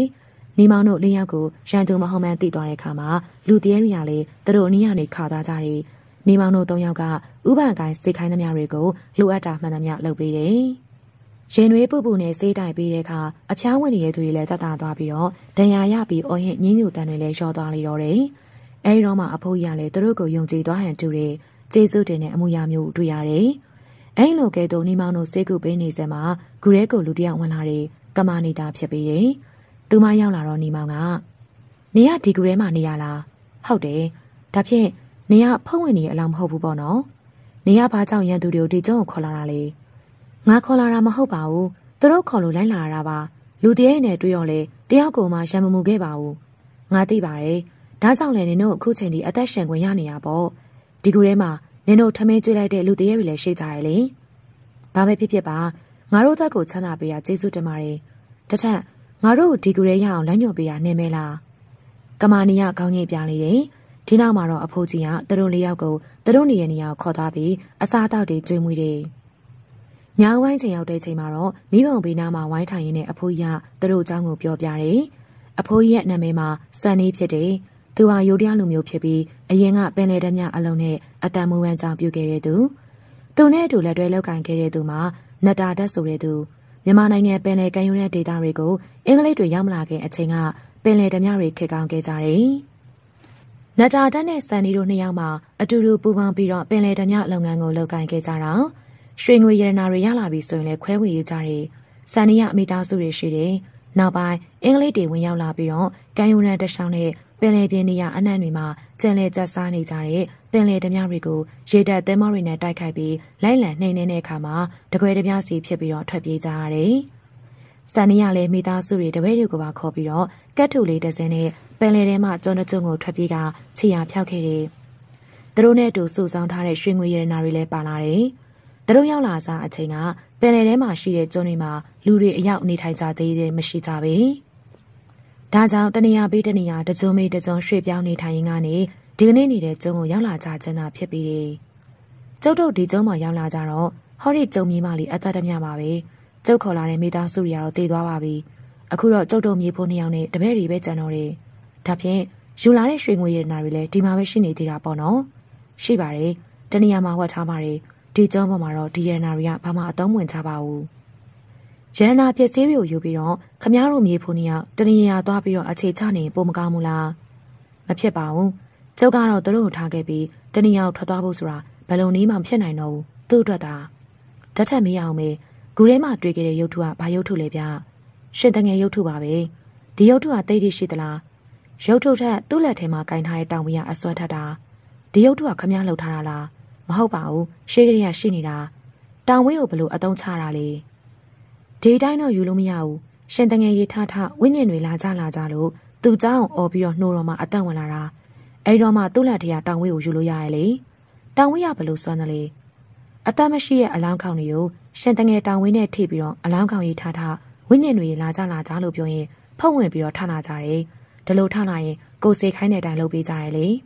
နေမောင်တို့လေးယောက်ကိုရန်သူမဟုတ်မှန်တိသွားတဲ့ခါမှာလူတရေရီယာလေးသူတို့အနည်းကနေခါသားကြတယ်နေမောင်တို့၃ယောက်ကဥပန်ကိုင်းစိတ်ခိုင်းသမျှတွေကိုလိုအပ်တာမှန်သမျှလုပ်ပေးတယ်ရင်နွေးပူပူနဲ့ဆေးတိုင်ပြီးတဲ့အခါအဖျားဝင်နေတဲ့သူတွေလည်းတက်တာသွားပြီးတော့ဒဏ်ရာရပြီးအော်ဟစ်ညင်းညူတန်တွေလည်းလျှော့သွားလေတော့တယ်။အဲဒီတော့မှအဖိုးကြီးကလည်းသူတို့ကိုယုံကြည်သွားဟန်တူတဲ့ကျေးဇူးတင်တဲ့အမှုရာမျိုးတွေ့ရတယ်။အဲဒီလိုကဲတော့နေမောင်တို့ဆေးကုပေးနေစမှာဂူရဲကိုလူတယောက်ဝင်လာတယ်ကမာနေတာဖြစ်ပြီးတယ်။သူမရောက်လာတော့နေမောင်ကနေရဒီဂူရဲမှာနေရလား။ဟုတ်တယ်။ဒါဖြင့်နေရဖုံးဝင်နေအလောင်းမဟုတ်ဘူးပေါ့နော်။နေရဘာကြောင့်ရန်သူတွေကိုဒီကျုံကိုခေါ်လာတာလဲ။ငါခေါ်လာတာမဟုတ်ပါဘူးသူတို့ခေါ်လို့လိုက်လာတာပါလူတရဲနဲ့တွေ့ရောလေတယောက်ကောင်မှရံမမှုခဲ့ပါဘူးငါသိပါတယ်ဒါကြောင့်လည်းနင်တို့အခုချိန်ဒီအသက်ရှင်ခွင့်ရနေတာပေါ့ဒီကူထဲမှာနင်တို့ထမင်းကျွေးလိုက်တဲ့လူတရဲတွေလည်းရှိကြရလေဒါပဲဖြစ်ဖြစ်ပါငါတို့သက်ကိုချမ်းသာပေးရကျေးဇူးတင်ပါတယ်တထက်ငါတို့ဒီကူရဲရအောင်လမ်းညွှန်ပေးရနေမဲလားကမာနီယခေါင်းကြီးပြလေးတယ်ဒီနောက်မှာတော့အဖိုးကြီးကသူတို့လေးယောက်ကိုသူတို့နေရနေရာကိုခေါ်သွားပြီးအစားအသောက်တွေကျွေးမွေးတယ်ညပိုင်းချိန်ရောက်တဲ့ချိန်မှာတော့မိဘုံဘေးနားမှာဝိုင်းထိုင်ရင်းနဲ့အဖိုးရသူတို့အကြောင်းကိုပြောပြတယ်။အဖိုးရဲ့နာမည်မှာစန်နေဖြစ်တယ်။သူဟာယိုဒယားလူမျိုးဖြစ်ပြီးအရင်ကပင်လယ်ဓားမြအလုံးနဲ့အတန်မူဝမ်းကြောင့်ပြုခဲ့တဲ့သူ။သူနဲ့အတူလက်တွဲလောက်ကင်ခဲ့တဲ့သူမှာနတာဒတ်ဆိုတဲ့သူမြန်မာနိုင်ငံပင်လယ်ကမ်းရိုးတန်းဒေသတွေကိုအင်္ဂလိပ်တွေရောက်မလာခင်အချိန်ကပင်လယ်ဓားမြတွေခေကောင်းခဲ့ကြတယ်။နတာဒတ်နဲ့စန်နီတို့နှစ်ယောက်မှာအတူတူပူးပေါင်းပြီးတော့ပင်လယ်ဓားမြလုပ်ငန်းကိုလုပ်ကိုင်ခဲ့ကြတာရွှေငွေရတနာတွေရလာပြီဆိုရင်လည်းခွဲဝေရကြတယ်။စန္ဒရအမိသားစုတွေရှိတယ်။နောက်ပိုင်းအင်္ဂလိပ်တွေဝင်ရောက်လာပြီးတော့ကံယူရန်တချောင်းနဲ့ပင်လယ်ပြင်နေရာအနှံ့တွေမှာကျန်လည်ကျဆားနေကြတဲ့ပင်လယ်ဓမြတွေကိုရေတပ်သဲမောတွေနဲ့တိုက်ခိုက်ပြီးလိုက်လံနှိမ်နှင်းတဲ့အခါမှာတကွဲဓမြစီဖြစ်ပြီးတော့ထွက်ပြေးကြရတယ်။စန္ဒရလည်းမိသားစုတွေတပည့်တွေကိုပါခေါ်ပြီးတော့ကတ်ထုလေးတစ်စင်းနဲ့ပင်လယ်ထဲမှာကျုံကျုံကိုထွက်ပြေးကခြေရာဖြောက်ခဲ့တယ်။သူတို့နဲ့အတူစုဆောင်းထားတဲ့ရွှေငွေရတနာတွေလည်းပါလာတယ်။သူတို့ရောက်လာစားအချိန်ကပင်လယ်ထဲမှာရှိတဲ့ကျွန်းတွေမှာလူတွေအရောက်နေထိုင်ကြသေးတယ်မရှိကြပေ။ဒါကြောင့်တနေရာပေးတနေရာတကြုံမေးတကြုံရွှေ့ပြောင်းနေထိုင်ရင်းကနေဒီကနေ့နေတဲ့ကျွန်းကိုရောက်လာကြခြင်းသာဖြစ်ပြီးတယ်။ကျုပ်တို့ဒီကျွန်းမှာရောက်လာကြတော့ဟော်ရီကျုံမြေးမလေးအသက်တမျှပါပဲ။ကျုပ်ခေါ်လာတဲ့မိသားစုတွေကတော့တည်သွားပါပြီ။အခုတော့ကျုပ်တို့မြေဖိုးနှစ်ယောက်နဲ့တပည့်တွေပဲကျန်တော့တယ်။ဒါဖြင့်ယူလာတဲ့ရွှေငွေရတနာတွေလည်းဒီမှာပဲရှိနေသေးတာပေါ့နော်။ရှိပါတယ်။တနေရာမှာဝတ်ထားပါတယ်။ဒီကျောင်းပေါ်မှာတော့ဒီရနာတွေကဘာမှအတုံးဝင်ချပါဘူးရန်နာပြည့်စည်တွေကိုယူပြီးတော့ခမားတို့မြေဖုန်ကြီးကတနေရာသွားပြီးတော့အခြေချနေပုံမကောင်းဘူးလားမဖြစ်ပါဘူးကျုပ်ကတော့သူတို့ကိုထားခဲ့ပြီးတနေရာကိုထွက်သွားဖို့ဆိုတာဘယ်လိုနည်းမှဖြစ်နိုင်တော့ဘူးသူ့အတွက်သာဓာတ်ထက်မေးအောင်မေးဂူထဲမှာတွေ့ခဲ့တဲ့ရုပ်ထုကဘာရုပ်ထုလဲဗျရှင်တငယ်ရုပ်ထုပါပဲဒီရုပ်ထုကတိတ်တိရှိသလားရုပ်ထုထက်သူ့လက်ထဲမှာကင်ထားတဲ့တောင်မီးကအစွမ်းထက်တာဒီရုပ်ထုကခမားလှုပ်ထားတာလားမဟုတ်ပါဘူးရှေးကလေးကရှိနေတာတောင်ဝင်းကိုဘလို့အတုံးချတာလေဒေတိုင်းတော့ယူလို့မရဘူးရှင်တငယ်ရေထထဝိညာဉ်တွေလာကြလာကြလို့သူเจ้าအောင်អော်ပြီးတော့နှိုးတော့မှအတက်ဝင်လာတာအဲ့တော့မှသူ့လက်ထရာတောင်ဝင်းကိုယူလို့ရတယ်လေတောင်ဝင်းကဘလို့စွမ်းတယ်လေအသက်မရှိရဲ့အလောင်းခေါင်တွေကိုရှင်တငယ်တောင်ဝင်းနဲ့ထိပ်ပြီးတော့အလောင်းခေါင်ရေထထဝိညာဉ်တွေလာကြလာကြလို့ပြောရင်ဖုတ်ဝင်ပြီးတော့ထလာကြတယ်ဒီလိုထလာရင်ကိုစေခိုင်းတဲ့အတိုင်းလုပ်ပေးကြရလေ။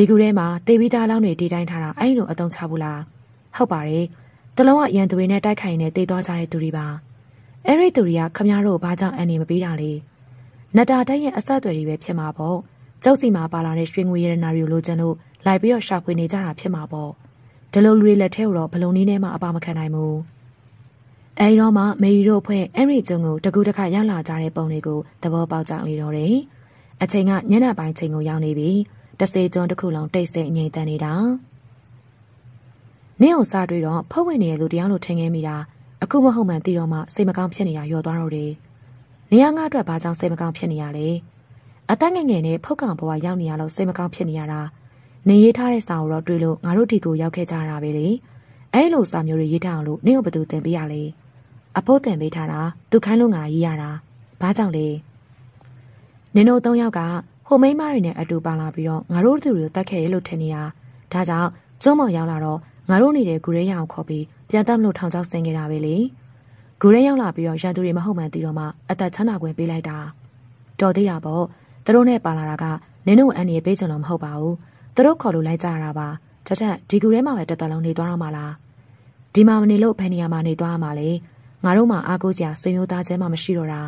ဂျီကူထဲမှာတေးပြီးသားလောင်းတွေတီးတိုင်းထားတာအဲ့လိုအတုံးချဘူးလားဟုတ်ပါတယ်တလုံးကရန်သူတွေနဲ့တိုက်ခိုင်နေတေးသွားကြတဲ့သူတွေပါအဲ့ဒီသူတွေကခမရတို့ဘာကြောင့်အန်နေမပေးတာလဲနတာတိုက်ရဲ့အဆက်အသွယ်တွေပဲဖြစ်မှာပေါ့ကျုပ်စီမှာပါလာတဲ့ရွှေငွေရတနာတွေကိုလိုချင်လို့လိုက်ပြီးတော့ရှာဖွေနေကြတာဖြစ်မှာပေါ့ဒီလိုလူတွေလက်ထဲကိုတော့ဘလုံနည်းနဲ့မှအပါမခံနိုင်ဘူးအဲဒီတော့မှမေရီတို့အဖွဲ့အန်ရီကျုံကိုတကူတခါရောက်လာကြတဲ့ပုံတွေကိုသဘောပေါက်ကြလေတော့တယ်အချိန်ကညနေပိုင်းချိန်ကိုရောက်နေပြီတစေကျုံတစ်ခုလုံးတိတ်ဆိတ်ငြိမ်သက်နေတာနင့်ကိုစတွေ့တော့ဖုတ်ဝင်နေရလို့တရားလို့ထင်ခဲ့မိတာအခုမဟုတ်မှန်သိတော့မှစိတ်မကောင်းဖြစ်နေတာရော့သွားတော့တယ်နေရာငါအတွက်ဘာကြောင့်စိတ်မကောင်းဖြစ်နေရလဲအတန်းငယ်ငယ်နဲ့ဖုတ်ကောင်ဘဝရောက်နေရလို့စိတ်မကောင်းဖြစ်နေရတာနေရေးထားတဲ့စာကိုတော့တွေ့လို့ငါတို့ဒီကိုရောက်ခဲ့ကြတာပဲလေအဲ့လိုစာမျိုးတွေရေးထားအောင်လို့နင့်ကိုဘယ်သူတင်ပေးရလဲအဖို့တင်ပေးထားတာသူခိုင်းလို့ငါရေးရတာဘာကြောင့်လဲနင်တို့၃ယောက်ကဟိုမိန်းမတွေနဲ့အတူပါလာပြီးတော့ငါတို့သူတွေကိုတတ်ခဲ့ရလို့ထင်နေတာဒါကြောင့်ကျုံမောင်ရောက်လာတော့ငါတို့နေတဲ့ဂူရဲရအောင်ခေါ်ပြီးပြန်တက်မလို့ထောင်ချောက်ဆင်းခဲ့တာပဲလေဂူရဲရောက်လာပြီးတော့ရန်သူတွေမဟုတ်မှန်တီတော့မှအသက်ချမ်းသာခွင့်ပေးလိုက်တာတော်သေးတာပေါ့သူတို့နဲ့ပါလာတာကနင်းတို့အန်ကြီးပေးချင်လို့မဟုတ်ပါဘူးသူတို့ခေါ်လို့လိုက်ကြတာပါတထက်ဒီဂူရဲမှာပဲတက်တက်လုံးနေသွားတော့မှလားဒီမှာမနေလို့ဖယ်နေရမှာနေသွားမှာလေငါတို့မှအားကိုးစရာဆွေမျိုးသားချင်းမှမရှိတော့တာ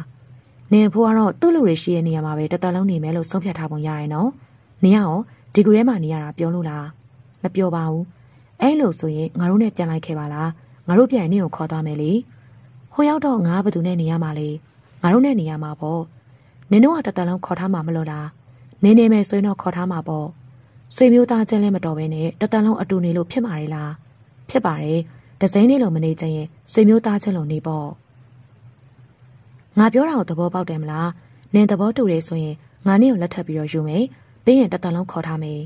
နေဖိုးကတော့သူ့လူတွေရှိတဲ့နေရာမှာပဲတသက်လုံးနေမယ်လို့ဆုံးဖြတ်ထားပုံရတယ်နော်။နေရောဒီကူထဲမှာနေရတာပြောလို့လား။မပြောပါဘူး။အဲ့လိုဆိုရင်ငါတို့နဲ့ပြန်လိုက်ခဲ့ပါလား။ငါတို့ပြန်နေကိုခေါ်သွားမယ်လေ။ဟိုရောက်တော့ငါဘယ်သူနဲ့နေရမှာလဲ။ငါတို့နဲ့နေရမှာပေါ့။နင်တို့ကတသက်လုံးခေါ်ထားမှာမလို့လား။နေနေမယ်ဆိုရင်တော့ခေါ်ထားမှာပေါ့။ဆွေမျိုးသားချင်းလည်းမတော်ဘဲနဲ့တသက်လုံးအတူနေလို့ဖြစ်ပါလေလား။ဖြစ်ပါတယ်။ဒဇိန်းလေးလိုမနေချင်ရင်ဆွေမျိုးသားချင်းလိုနေပေါ့။ငါပြောတာကိုသဘောပေါက်တယ်မလားနင်သဘောတူတယ်ဆိုရင်ငါနဲ့ကိုလက်ထပ်ပြီးတော့ယူမယ်ပြီးရင်တသက်လုံးခေါ်ထားမယ်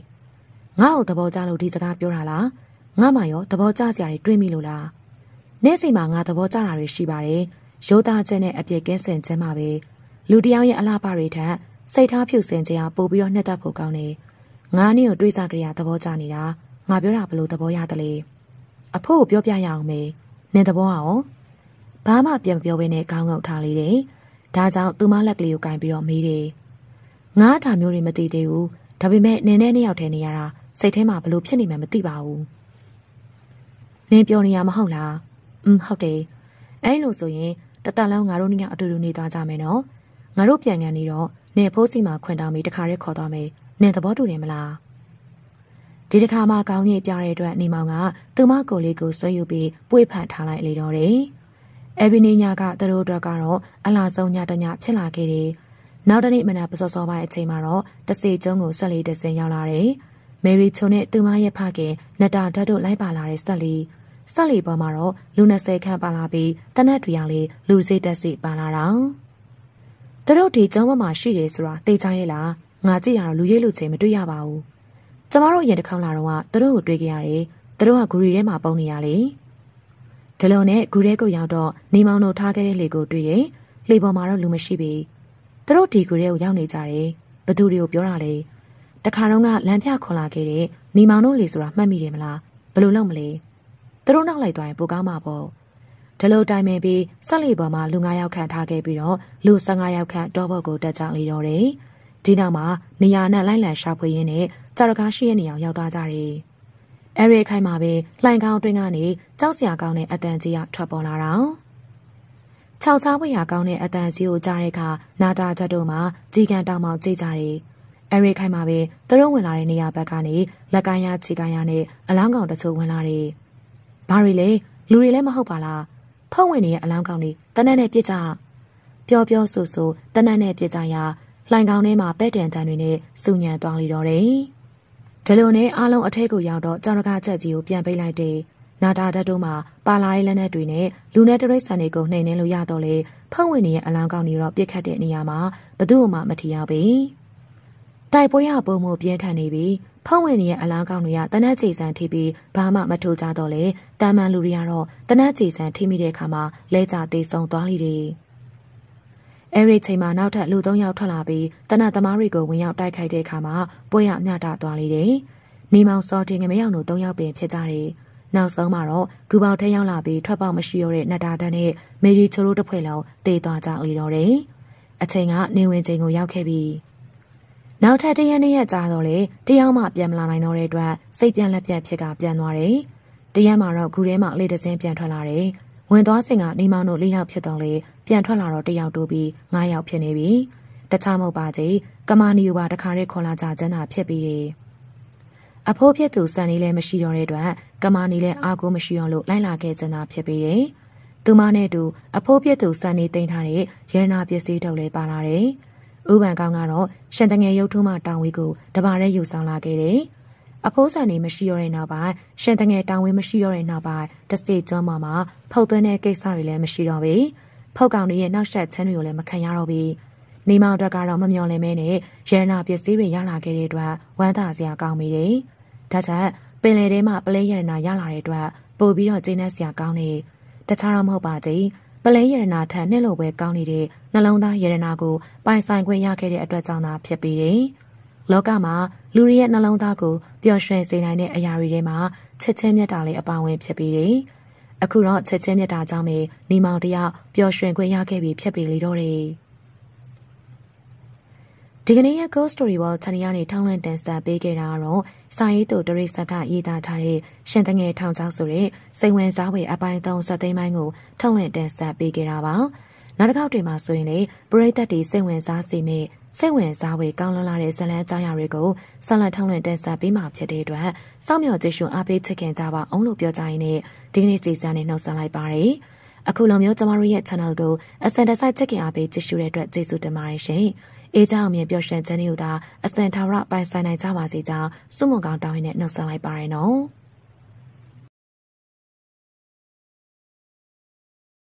ငါ့ကိုသဘောကျလို့ဒီစကားပြောတာလားငါမှရောသဘောကျစရာတွေတွေးမိလို့လားနေ့စီမှာငါသဘောကျတာတွေရှိပါတယ်ရိုးသားခြင်းနဲ့အပြစ်ကင်းစင်ခြင်းမှာပဲလူတယောက်ရဲ့အလှပတွေထက်စိတ်ထားဖြူစင်ခြင်းဟာပိုပြီးတော့နှစ်သက်ဖို့ကောင်းတယ်ငါနဲ့ကိုတွေးစားကြရသဘောကျနေတာငါပြောတာဘလို့သဘောရတယ်လေအဖို့ကိုပြောပြရအောင်မေနင်သဘောအောင်ဘာမှပြန်ပြောဘဲနဲ့ခေါင်းငုံထားလေတယ်။ဒါကြောင့်သူမလက်ကလေးကိုကင်ပြီးတော့မေးတယ်။ငါဒါမျိုးတွေမသိသေးဘူး။ဒါပေမဲ့နင်းနဲ့နှစ်ယောက်ထဲနေရတာစိတ်ထဲမှာဘလို့ဖြစ်နေမှမသိပါဘူး။နင်းပြောနေရမဟုတ်လား။อืมဟုတ်တယ်။အဲ့လိုဆိုရင်တတလောင်းငါတို့နှစ်ယောက်အတူတူနေသွားကြမယ်နော်။ငါတို့ပြန်ကန်နေတော့နင်းဖိုးစီမှာခွင်တောင်းပြီးတခါတည်းခေါ်သွားမယ်။နင်းသဘောတူတယ်မလား။ဒီတခါမှကောင်းကြီးပြတဲ့အတွက်နေမောင်ကသူမကိုလေးကိုဆွဲယူပြီးပွေဖန်ထားလိုက်လေတော့တယ်။အဲ့ဒီနေ့ညကသူတို့အတွက်ကတော့အလားဆုံးညတညဖြစ်လာခဲ့တယ်။နောက်တနေ့မနက်ပစောစောပိုင်းအချိန်မှာတော့တစေကျုံးကို၁၄တစင်ရောက်လာတယ်။မယ်ရီချုံနဲ့သူမရဲ့ဖခင်နတာဓာတ်တို့လိုက်ပါလာတဲ့၁၄၁၄ပေါ်မှာတော့လူ၂၀ခန့်ပါလာပြီးတနက်တွေအားလေးလူစိတ်တက်စီပါလာတာ။သူတို့ဒီကျုံးပေါ်မှာရှိတယ်ဆိုတာသိကြရဲ့လား။ငါကြည့်ရတော့လူရိပ်လူချင်းမတွေ့ရပါဘူး။ကျမတို့ရင်တစ်ခေါက်လာတော့ကသူတို့ကိုတွေ့ကြရတယ်။သူတို့ကဂူရီထဲမှာပုံနေရလေ။ဂျလုံနဲ့ဂူရဲကိုရောက်တော့နေမောင်တို့ထားခဲ့တဲ့လေကိုတွေ့ရင်လေပေါ်မှာတော့လူမရှိပြီသူတို့ဒီဂူရဲကိုရောက်နေကြတယ်ဘသူတွေကိုပြောတာလဲတခါတော့ကလမ်းပြခေါ်လာခဲ့တဲ့နေမောင်တို့လေဆိုတာမှတ်မိတယ်မလားဘယ်လိုလုပ်မလဲသူတို့နောက်လိုက်သွားရင်ပိုကောင်းမှာပေါ့ဒီလိုတိုင်ပင်ပြီးဆက်လေပေါ်မှာလူ9ယောက်ခန့်ထားခဲ့ပြီးတော့လူ15ယောက်ခန့်တောဘုတ်ကိုတက်ကြလေတော့တယ်ဒီနောက်မှာနေရာနဲ့လိုက်လံရှာဖွေရင်းနဲ့ကြာရကားရှိရဲ့နေရာရောက်သွားကြတယ်အဲရဲခိုင်းမှာပဲလှိုင်ကောင်းအတွင်းကနေကြောက်စရာကောင်းတဲ့အတန်ကြီးကထွက်ပေါ်လာတာ။ခြောက်ချားဝေရာကောင်းတဲ့အတန်ကြီးကိုကြားတဲ့အခါနာတာချက်တို့မှကြီးကန်တောင်မောင်ကြည့်ကြတယ်။အဲရဲခိုင်းမှာပဲသူတို့ဝင်လာတဲ့နေရာဘက်ကနေလက်ကန်ရခြေကန်ရနဲ့အလောင်းကောင်တချို့ဝင်လာတယ်။ဘာတွေလဲလူတွေလည်းမဟုတ်ပါလား။ဖုံးဝင်နေတဲ့အလောင်းကောင်တွေတနက်နဲ့ပြစ်ကြ။ပြောပြောဆိုဆိုတနက်နဲ့ပြစ်ကြရာလှိုင်ကောင်ထဲမှာပဲ့တန်တန်တွေနဲ့စူညံသွားလေတော့တယ်။ဒီလိုနဲ့အားလုံးအထက်ကိုရောက်တော့ကြောင်ရကချက်ကြီးကိုပြန်ပိတ်လိုက်တယ်။နာတာဓာတ်တို့မှာပါလာတဲ့လက်နက်တွေနဲ့လူနဲ့တရိတ်ဆန်တွေကိုနှိမ်နှင်းလို့ရတော့လေဖုံးဝင်နေရဲ့အလောင်းကောင်းတွေတော့ပြစ်ခတ်တဲ့နေရာမှာဘသူ့မှမထီရောက်ပြီ။တိုက်ပွဲရပုံမှုပြင်းထန်နေပြီ။ဖုံးဝင်နေရဲ့အလောင်းကောင်းတွေကတနက်ချိန်ဆန်ထိပြီးဘာမှမထိုးကြတော့လေ။တာမန်လူတွေကတော့တနက်ချိန်ဆန်ထိမိတဲ့အခါမှာလဲကျသေးဆုံးသွားလိမ့်တယ်။အဲဒီချိန်မှာနောက်ထပ်လူ၃ယောက်ထွက်လာပြီးတနတ်သမားတွေကိုဝင်ရောက်တိုက်ခိုက်တဲ့အခါမှာပွဲရမျှတသွားလေတယ်။နေမောင်စောတင်ငမယောင်တို့၃ယောက်ပင်ဖြစ်ကြတယ်။နောက်ဆုံးမှာတော့ဂူပေါက်ထဲရောက်လာပြီးထွက်ပေါက်မရှိတော့တဲ့နတ်တာတန်းနဲ့မေရီချိုတို့တစ်ဖွဲ့လုံးတေးသွားကြလေတော့တယ်။အချိန်ကနေဝင်ချိန်ကိုရောက်ခဲ့ပြီးနောက်ထပ်တရက်နှစ်ရက်ကြာတော့လေတယောက်မှပြန်မလာနိုင်တော့တဲ့အတွက်စိတ်ပြန်လက်ပြန်ဖြစ်ကပြန်သွားတယ်။တရက်မှာတော့ဂူထဲမှာလေတစင်းပြန်ထွက်လာတယ်။ဝင်သွားစဉ်ကနေမောင်တို့၄ယောက်ဖြစ်တော့လေပြန်ထွက်လာတော့၁ယောက်တိုးပြီး၅ယောက်ဖြစ်နေပြီတခြားမဟုတ်ပါကြီးကမာနီယူပါတခါတည်းခေါ်လာကြကျန်းတာဖြစ်ပြီးတယ်အဖိုးဖြစ်သူစံနေလည်းမရှိတော့တဲ့အတွက်ကမာနီလည်းအာကိုမရှိအောင်လို့လိုက်လာခဲ့ကျန်းတာဖြစ်ပြီးတယ်သူမနဲ့တူအဖိုးပြစ်သူစံနေတင်ထားတဲ့ရန်နာပစ္စည်းထုတ်လည်းပါလာတယ်။ဥပန်ကောင်ကတော့ရှန်တငယ်ရုပ်ထုမှ တောင်ဝေးကိုတပါးရဲယူဆောင်လာခဲ့တယ်အဖိုးဆန်တွေမရှိတော့တဲ့နောက်ပိုင်းရှင်တငယ်တောင်ဝင်းမရှိတော့တဲ့နောက်ပိုင်းတစတေကျွမ်းပေါ်မှာဖုတ်သွင်းတဲ့ကိစ္စတွေလည်းမရှိတော့ပေဖုတ်ကောင်တွေရဲ့နောက်ဆက်ချမ်းတွေကိုလည်းမခံရတော့ပေနေမောင်တက်ကတော့မမျော်လင့်မဲနဲ့ရန်နာပစ္စည်းတွေရလာခဲ့တဲ့အတွက်ဝမ်းသာစရာကောင်းမိတယ်။ဒါကြောင့်ပင်လယ်ထဲမှာပလဲရန်နာရလာတဲ့အတွက်ပို့ပြီးတော့ကျင်းနေစရာကောင်းတယ်။တခြားတော့မဟုတ်ပါသေးပလဲရန်နာထက်နှစ်လိုပဲကောင်းနေတဲ့နှလုံးသားရန်နာကိုပိုင်ဆိုင်ခွင့်ရခဲ့တဲ့အတွက်ကြောင့်သာဖြစ်ပေတယ်။လောကမှာလူတွေရဲ့နှလုံးသားကိုပျော်ရွှင်စေနိုင်တဲ့အရာတွေထဲမှာချက်ချင်းမြတ်တာလည်းအပါဝင် ဖြစ်ပြီးတယ်။အခုတော့ချက်ချင်းမြတ်တာကြောင့်ပဲနေမောင်တယောက်ပျော်ရွှင်ခွင့်ရခဲ့ပြီဖြစ်ပြီလေတော့တယ်။ဒီကနေ့ရဲ့ Ghost Story World ချန်နယ်ကနေထောင်းလွှင့်တင်ဆက်ပေးခဲ့တာကတော့စာရေးသူတရိစကရေးသားထားတဲ့ရှင်တငယ်ထောင်ချောက်ဆိုတဲ့စိန်ဝင်စားဖွယ်အပိုင်း၃ဆက်သိမ်းပိုင်းကိုထောင်းလွှင့်တင်ဆက်ပေးခဲ့တာပါ။နောက်တစ်ခေါက်တွေမှာဆိုရင်လေပရိသတ်တွေစိတ်ဝင်စားစေမယ့်စိတ်ဝင်စားဝယ်ကောင်းလွန်လာတဲ့ဇလန်းကြောင်းရာတွေကိုဆက်လက်ထောက်လန့်တင်ဆက်ပေးမှာဖြစ်တဲ့အတွက်စောင့်မျှော်ကြည့်ရှုအားပေးချစ်ခင်ကြပါအောင်လို့ပြောကြရင်းနဲ့ဒီကနေ့စီစဉ်နဲ့နှုတ်ဆက်လိုက်ပါရစေ။အခုလိုမျိုးကျမတို့ရဲ့ channel ကိုအစံတစိုက်ချစ်ခင်အားပေးကြည့်ရှုတဲ့အတွက်ကျေးဇူးတင်ပါတယ်ရှင်။အေးကြောင့်မြေပျော်ရွှင်ခြင်းတွေကိုသာအစံထာဝရပိုင်ဆိုင်နိုင်ကြပါစေကြောင်းဆုမွန်ကောင်းတောင်းရင်းနဲ့နှုတ်ဆက်လိုက်ပါရနော်။